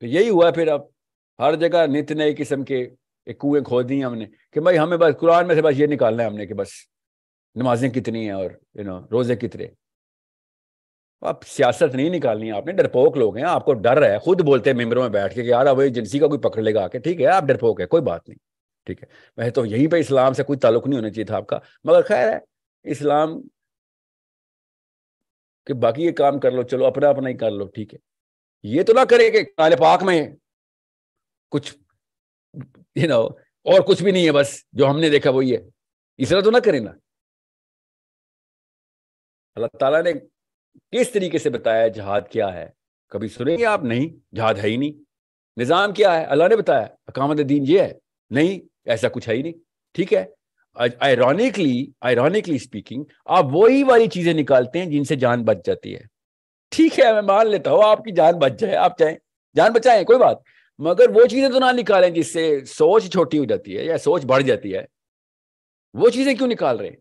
तो यही हुआ फिर अब हर जगह नित नए किस्म के एक कुएं खोद दिए हमने कि भाई हमें बस कुरान में से बस ये निकालना है हमने कि बस नमाजें कितनी हैं और यू नो रोजे कितने आप सियासत नहीं निकालनी आपने डरपोक लोग हैं आपको डर है खुद बोलते हैं मेम्बरों में बैठ के कि यार अब एजेंसी का कोई पकड़ लेगा आके ठीक है आप डरपोक है कोई बात नहीं ठीक है वैसे तो यहीं पे इस्लाम से कोई ताल्लुक नहीं होना चाहिए था आपका मगर खैर है इस्लाम के बाकी ये काम कर लो चलो अपना अपना ही कर लो ठीक है ये तो ना करे कि काले पाक में कुछ यू नो और कुछ भी नहीं है बस जो हमने देखा वही है इसलिए तो ना करे ना अल्लाह ताला ने किस तरीके से बताया जहाद क्या है कभी सुनेंगे आप नहीं जहाद है ही नहीं निज़ाम क्या है अल्लाह ने बताया अकामत दीन ये है नहीं ऐसा कुछ है ही नहीं ठीक है आयरॉनिकली आयरॉनिकली स्पीकिंग आप वही वाली चीजें निकालते हैं जिनसे जान बच जाती है ठीक है मैं मान लेता हूँ आपकी जान बच जाए आप चाहें जान बचाएं कोई बात मगर वो चीजें तो ना निकालें जिससे सोच छोटी हो जाती है या सोच बढ़ जाती है वो चीजें क्यों निकाल रहे हैं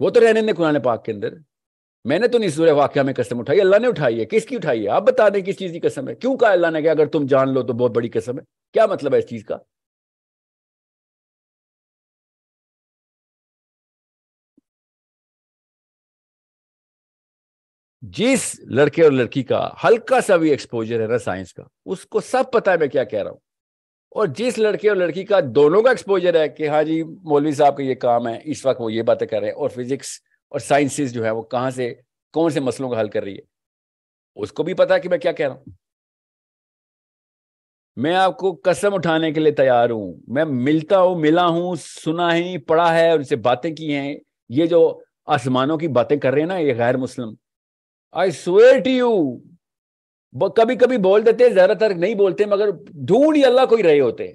वो तो रहने ने कुरान पाक के अंदर मैंने तो नहीं सूर्य वाक्य में कसम उठाई अल्लाह ने उठाई है किसकी उठाई है आप बता दें किस चीज की कसम है क्यों कहा अल्लाह ने कहा अगर तुम जान लो तो बहुत बड़ी कसम है क्या मतलब है इस चीज का जिस लड़के और लड़की का हल्का सा भी एक्सपोजर है ना साइंस का उसको सब पता है मैं क्या कह रहा हूं और जिस लड़के और लड़की का दोनों का एक्सपोजर है कि हाँ जी मौलवी साहब का ये काम है इस वक्त वो ये बातें कर रहे हैं और फिजिक्स और साइंसेज जो है वो कहाँ से कौन से मसलों का हल कर रही है उसको भी पता है कि मैं क्या कह रहा हूं मैं आपको कसम उठाने के लिए तैयार हूं मैं मिलता हूं मिला हूं सुना ही पढ़ा है उनसे बातें की हैं ये जो आसमानों की बातें कर रहे हैं ना ये गैर Muslim I swear to you कभी कभी बोल देते हैं ज्यादातर नहीं बोलते मगर ढूंढ ही अल्लाह को ही रहे होते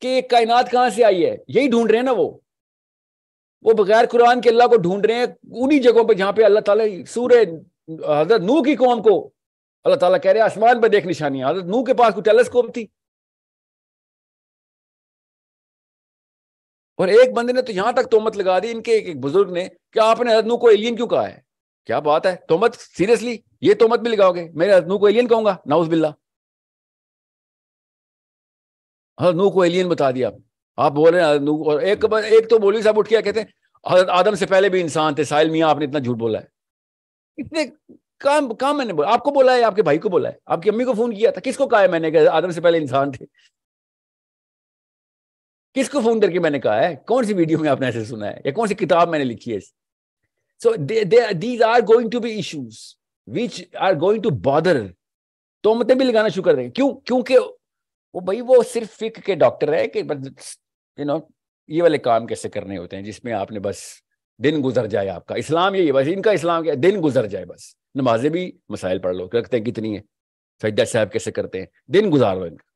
कि कायनात कहां से आई है यही ढूंढ रहे हैं ना वो वो बगैर कुरान के अल्लाह को ढूंढ रहे हैं उन्हीं जगहों पर जहां पे अल्लाह ताला सूर्य हजरत नू की कौम को अल्लाह ताला कह रहे हैं आसमान पर देख निशानियां हजरत नू के पास कोई टेलीस्कोप थी और एक बंदे ने तो यहां तक तोमत लगा दी इनके एक, एक बुजुर्ग ने कि आपने हजनू को एलियन क्यों कहा है क्या बात है तोमत सीरियसली ये तोमत भी लगाओगे मेरे हजनू को एलियन कहूंगा नाउज बिल्ला हजनू को एलियन बता दिया आपने आप बोले और एक एक तो मौलवी साहब उठ के कहते हैं आदम से पहले भी इंसान थे साहिल मियाँ आपने इतना झूठ बोला है इतने काम काम मैंने बोला आपको बोला है आपके भाई को बोला है आपकी अम्मी को फोन किया था किसको कहा है मैंने कहा आदम से पहले इंसान थे किसको फोन करके मैंने कहा है कौन सी वीडियो में आपने ऐसे सुना है या कौन सी किताब मैंने लिखी है so these are going to be issues which are going to bother तो मतलब भी लगाना शुरू कर देंगे क्यों क्योंकि वो भाई वो सिर्फ फिक के डॉक्टर है कि यू नो ये वाले काम कैसे करने होते हैं जिसमें आपने बस दिन गुजर जाए आपका इस्लाम यही बस इनका इस्लाम क्या दिन गुजर जाए बस नमाजें भी मसाइल पढ़ लो रखते हैं कितनी है सजदा साहब कैसे करते हैं दिन गुजार लो इनका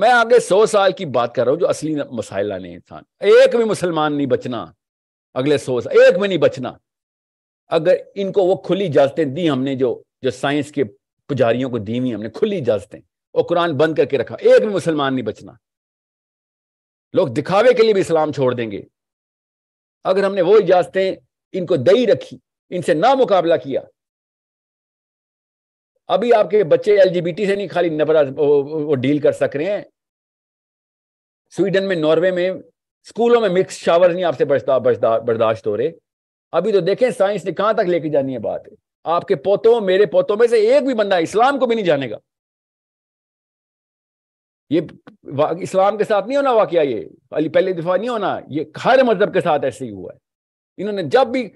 मैं आगे सौ साल की बात कर रहा हूँ जो असली मसाइल लाने इंसान एक भी मुसलमान नहीं बचना अगले सौ साल एक में नहीं बचना अगर इनको वो खुली इजाजतें दी हमने जो जो साइंस के पुजारियों को दी हुई हमने खुली इजाजतें और कुरान बंद करके रखा एक भी मुसलमान नहीं बचना लोग दिखावे के लिए भी इस्लाम छोड़ देंगे अगर हमने वो इजाजतें इनको दई रखी इनसे ना मुकाबला किया अभी आपके बच्चे एलजीबीटी से नहीं खाली नबरा वो डील कर सक रहे हैं स्वीडन में नॉर्वे में स्कूलों में मिक्स शावर नहीं आपसे बर्दा, बर्दाश्त हो रहे अभी तो देखें साइंस ने कहां तक लेके जानी है बात आपके पोतों मेरे पोतों में से एक भी बंदा इस्लाम को भी नहीं जानेगा ये इस्लाम के साथ नहीं होना वाकया ये अली पहले दफा नहीं होना ये हर मजहब के साथ ऐसे ही हुआ है इन्होंने जब भी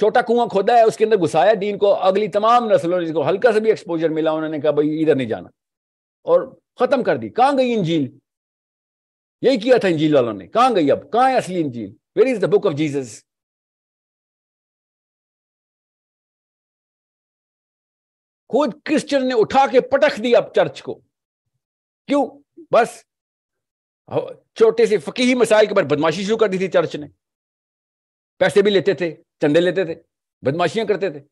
छोटा कुआं खोदा है उसके अंदर घुसाया दीन को अगली तमाम नस्लों ने जिसको हल्का सा भी एक्सपोजर मिला उन्होंने कहा भाई इधर नहीं जाना और खत्म कर दी कहाँ गई इंजील यही किया था इंजील वालों ने कहा गई अब कहाँ है असली इंजील where is the book of Jesus खुद क्रिश्चियन ने उठा के पटख दिया अब चर्च को क्यों बस छोटे से फकी ही मसाइल के बाद बदमाशी शुरू कर दी थी चर्च ने पैसे भी लेते थे चंदे लेते थे बदमाशियां करते थे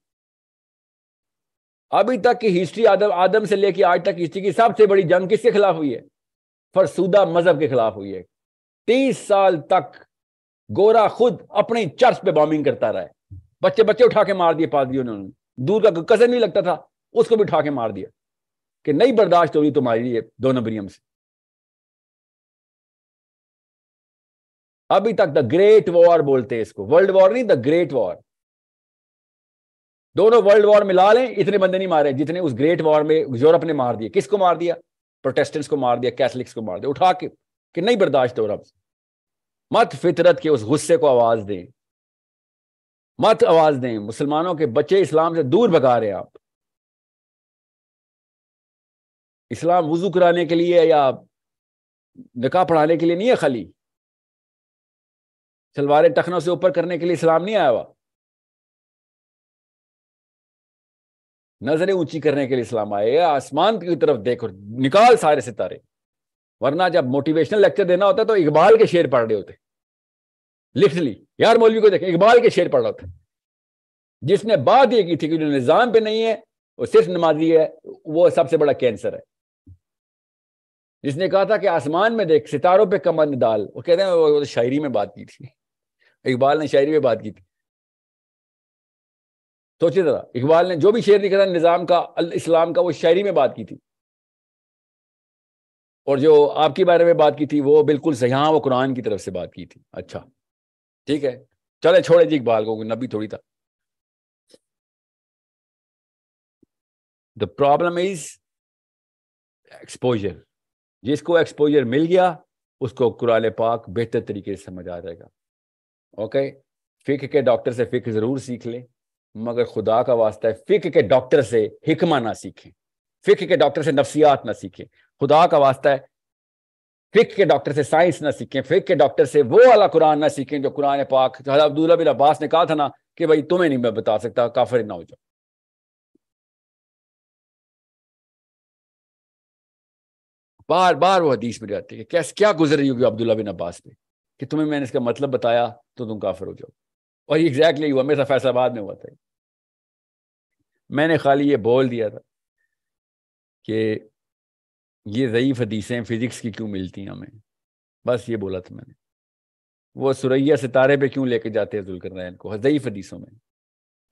अभी तक की हिस्ट्री आदम आदम से लेके आज तक हिस्ट्री की सबसे बड़ी जंग किसके खिलाफ हुई है फरसूदा मजहब के खिलाफ हुई है तीस साल तक गोरा खुद अपने चर्च पे बॉम्बिंग करता रहा है बच्चे बच्चे उठा के मार दिए दिए ने दूर का कजन नहीं लगता था उसको भी उठा के मार दिया कि नहीं बर्दाश्त हो रही तुम्हारी ये दो नंबरियम से अभी तक द ग्रेट वॉर बोलते हैं इसको वर्ल्ड वॉर नहीं द ग्रेट वॉर दोनों वर्ल्ड वॉर मिला लें इतने बंदे नहीं मारे जितने उस ग्रेट वॉर में यूरोप ने मार दिया किसको मार दिया प्रोटेस्टेंट्स को मार दिया कैथलिक्स को मार दिया उठा के कि नहीं बर्दाश्त हो रहा मत फितरत के उस गुस्से को आवाज दें मत आवाज दें मुसलमानों के बच्चे इस्लाम से दूर भगा रहे आप इस्लाम वजू कराने के लिए या निका पढ़ाने के लिए नहीं है खाली सलवारें टखनों से ऊपर करने के लिए इस्लाम नहीं आया हुआ नजरें ऊंची करने के लिए इस्लाम आए आसमान की तरफ देखो निकाल सारे सितारे वरना जब मोटिवेशनल लेक्चर देना होता तो इकबाल के शेर पढ़ रहे होते लिख ली यार मौलवी को देखे इकबाल के शेर पढ़ रहा था जिसने बात यह की थी कि जो निज़ाम पे नहीं है वो सिर्फ नमाजी है वो सबसे बड़ा कैंसर है जिसने कहा था कि आसमान में देख सितारों पे कमर डाल वो कहते हैं वो तो शायरी में बात की थी इकबाल ने शायरी में बात की थी सोचिए जरा इकबाल ने जो भी शेर लिखा था निज़ाम का अल इस्लाम का वो शायरी में बात की थी और जो आपके बारे में बात की थी वो बिल्कुल सयाह हाँ, व वो कुरान की तरफ से बात की थी अच्छा ठीक है चले छोड़े जी इकबाल को नबी थोड़ी था द प्रॉब्लम इज एक्सपोजर जिसको एक्सपोजर मिल गया उसको कुरान पाक बेहतर तरीके से समझ आ जाएगा ओके फ़िक के डॉक्टर से फ़िक ज़रूर सीख लें मगर खुदा का वास्ता है फ़िक के डॉक्टर से हिकमा ना सीखें फ़िक के डॉक्टर से नफ्सियात ना सीखें खुदा का वास्ता है फ़िक के डॉक्टर से साइंस ना सीखें फ़िक के डॉक्टर से वो वाला कुरान ना सीखें जो कुरान पाक अब्दुल्ला बिन अब्बास ने कहा था ना कि भाई तुम्हें नहीं मैं बता सकता काफर ना हो जाओ बार बार वो हदीस में जाते हैं कैसे क्या गुजर रही होगी अब्दुल्ला बिन अब्बास पे कि तुम्हें मैंने इसका मतलब बताया तो तुम काफिर हो जाओ और ये एग्जैक्टली हुआ मेरे साथ फैसलाबाद में हुआ था मैंने खाली ये बोल दिया था कि ये ज़यीफ हदीसें फिज़िक्स की क्यों मिलती हैं हमें बस ये बोला था मैंने वो सुरैया सितारे पे क्यों लेके जाते हैं जुलकर को ज़यीफ हदीसों में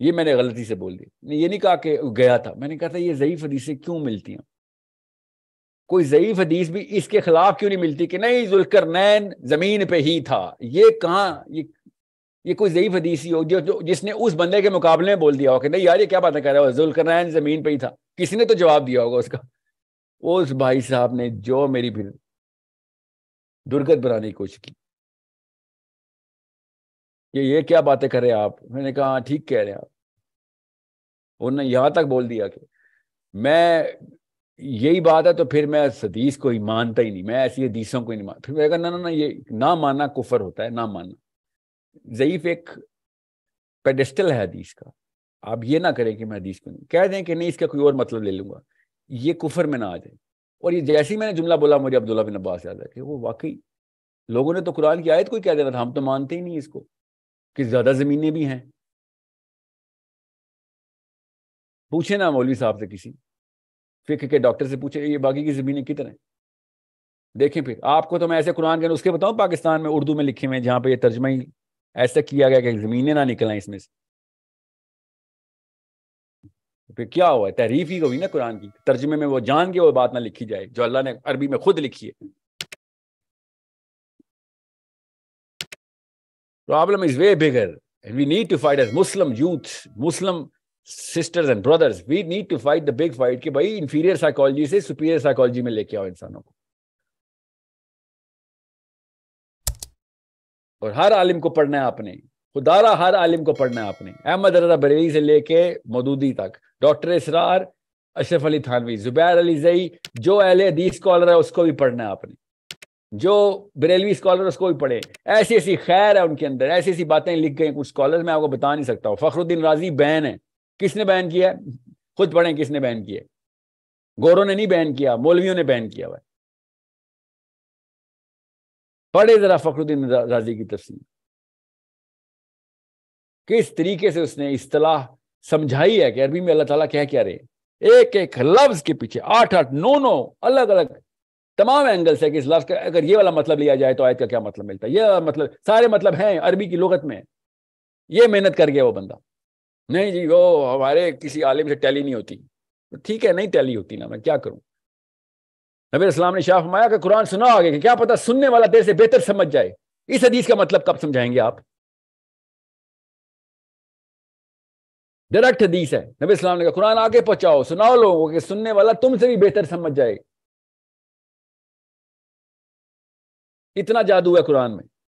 ये मैंने गलती से बोल दी ये नहीं कहा कि गया था मैंने कहा था ये ज़यीफ हदीसें क्यों मिलती हैं कोई ज़यीफ हदीस भी इसके खिलाफ क्यों नहीं मिलती कि नहीं जुलकर नैन जमीन पे ही था ये कहाँ ये ये कोई ज़यीफ हदीस ही हो जो, जो जिसने उस बंदे के मुकाबले में बोल दिया हो कि नहीं यार ये क्या बातें कर रहा हो जुलकर नैन जमीन पे ही था किसी ने तो जवाब दिया होगा उसका उस भाई साहब ने जो मेरी फिर दुर्गत बनाने की कोशिश की ये ये क्या बातें कर रहे आप मैंने कहा हाँ, ठीक कह रहे हैं आप उन्होंने यहां तक बोल दिया कि मैं यही बात है तो फिर मैं सदीस को ही मानता ही नहीं मैं ऐसी हदीसों को ही नहीं मानता फिर मैं ना ना ना ये ना मानना कुफर होता है ना मानना ज़यीफ एक पेडेस्टल है हदीस का आप ये ना करें कि मैं हदीस को नहीं कह दें कि नहीं इसका कोई और मतलब ले लूंगा ये कुफर में ना आ जाए और ये जैसे ही मैंने जुमला बोला मुझे अब्दुल्ला बिन अब्बास याद है कि वो वाकई लोगों ने तो कुरान की आयत को ही कह देना था हम तो मानते ही नहीं इसको कि ज़्यादा ज़मीनें भी हैं पूछे ना मौलवी साहब से किसी फिक्र के डॉक्टर से पूछे ये बाकी की ज़मीनें किधर हैं देखें फिर आपको तो मैं ऐसे कुरान के उसके बताऊँ पाकिस्तान में उर्दू में लिखे हुए हैं जहाँ पर यह तर्जमा ही ऐसा किया गया कि ज़मीनें ना निकलें इसमें से फिर क्या हुआ है तहरीफ ही हुई ना कुरान की तर्जमे में वो जान के वो बात ना लिखी जाए जो अल्लाह ने अरबी में खुद लिखी है problem is way bigger we need to fight as Muslim youth Muslim sisters and brothers we need to fight the big fight कि भाई इंफीरियर साइकोलॉजी से सुपीरियर साइकोलॉजी में लेके आओ इंसानों को और हर आलिम को पढ़ना है आपने खुदारा हर आलिम को पढ़ना है आपने अहमद रजा बरेली से लेके मदूदी तक डॉक्टर इसरार अशरफ अली थानवी जुबैर अली जई जो अहल हदीस स्कॉलर है उसको भी पढ़ना है आपने जो बरेलवी स्कॉलर उसको भी पढ़े ऐसी ऐसी खैर है उनके अंदर ऐसी ऐसी बातें लिख गई कुछ स्कॉलर मैं आपको बता नहीं सकता हूँ फखरुद्दीन राजी बहन है किसने बैन किया खुद पढ़ें किसने बैन किया गोरों ने नहीं बैन किया मौलवियों ने बैन किया भाई पढ़े जरा फखरुद्दीन राजी की तफसील किस तरीके से उसने इस्तलाह समझाई है कि अरबी में अल्लाह ताला क्या क्या रहे एक एक लफ्ज के पीछे आठ आठ नौ नौ अलग अलग तमाम एंगल से कि इस लफ्ज का अगर ये वाला मतलब लिया जाए तो आयत का क्या मतलब मिलता है ये मतलब सारे मतलब हैं अरबी की लगत में ये मेहनत कर गया वो बंदा नहीं जी वो हमारे किसी आलिम से टैली नहीं होती तो ठीक है नहीं टैली होती ना मैं क्या करूं नबी इस्लाम ने शाह माया कि कुरान सुना आगे कि क्या पता सुनने वाला देर से बेहतर समझ जाए इस हदीस का मतलब कब समझाएंगे आप डायरेक्ट हदीस है नबी इस्लाम ने कहा कुरान आगे पहुंचाओ सुनाओ लोगों को सुनने वाला तुमसे भी बेहतर समझ जाए इतना जादू है कुरान में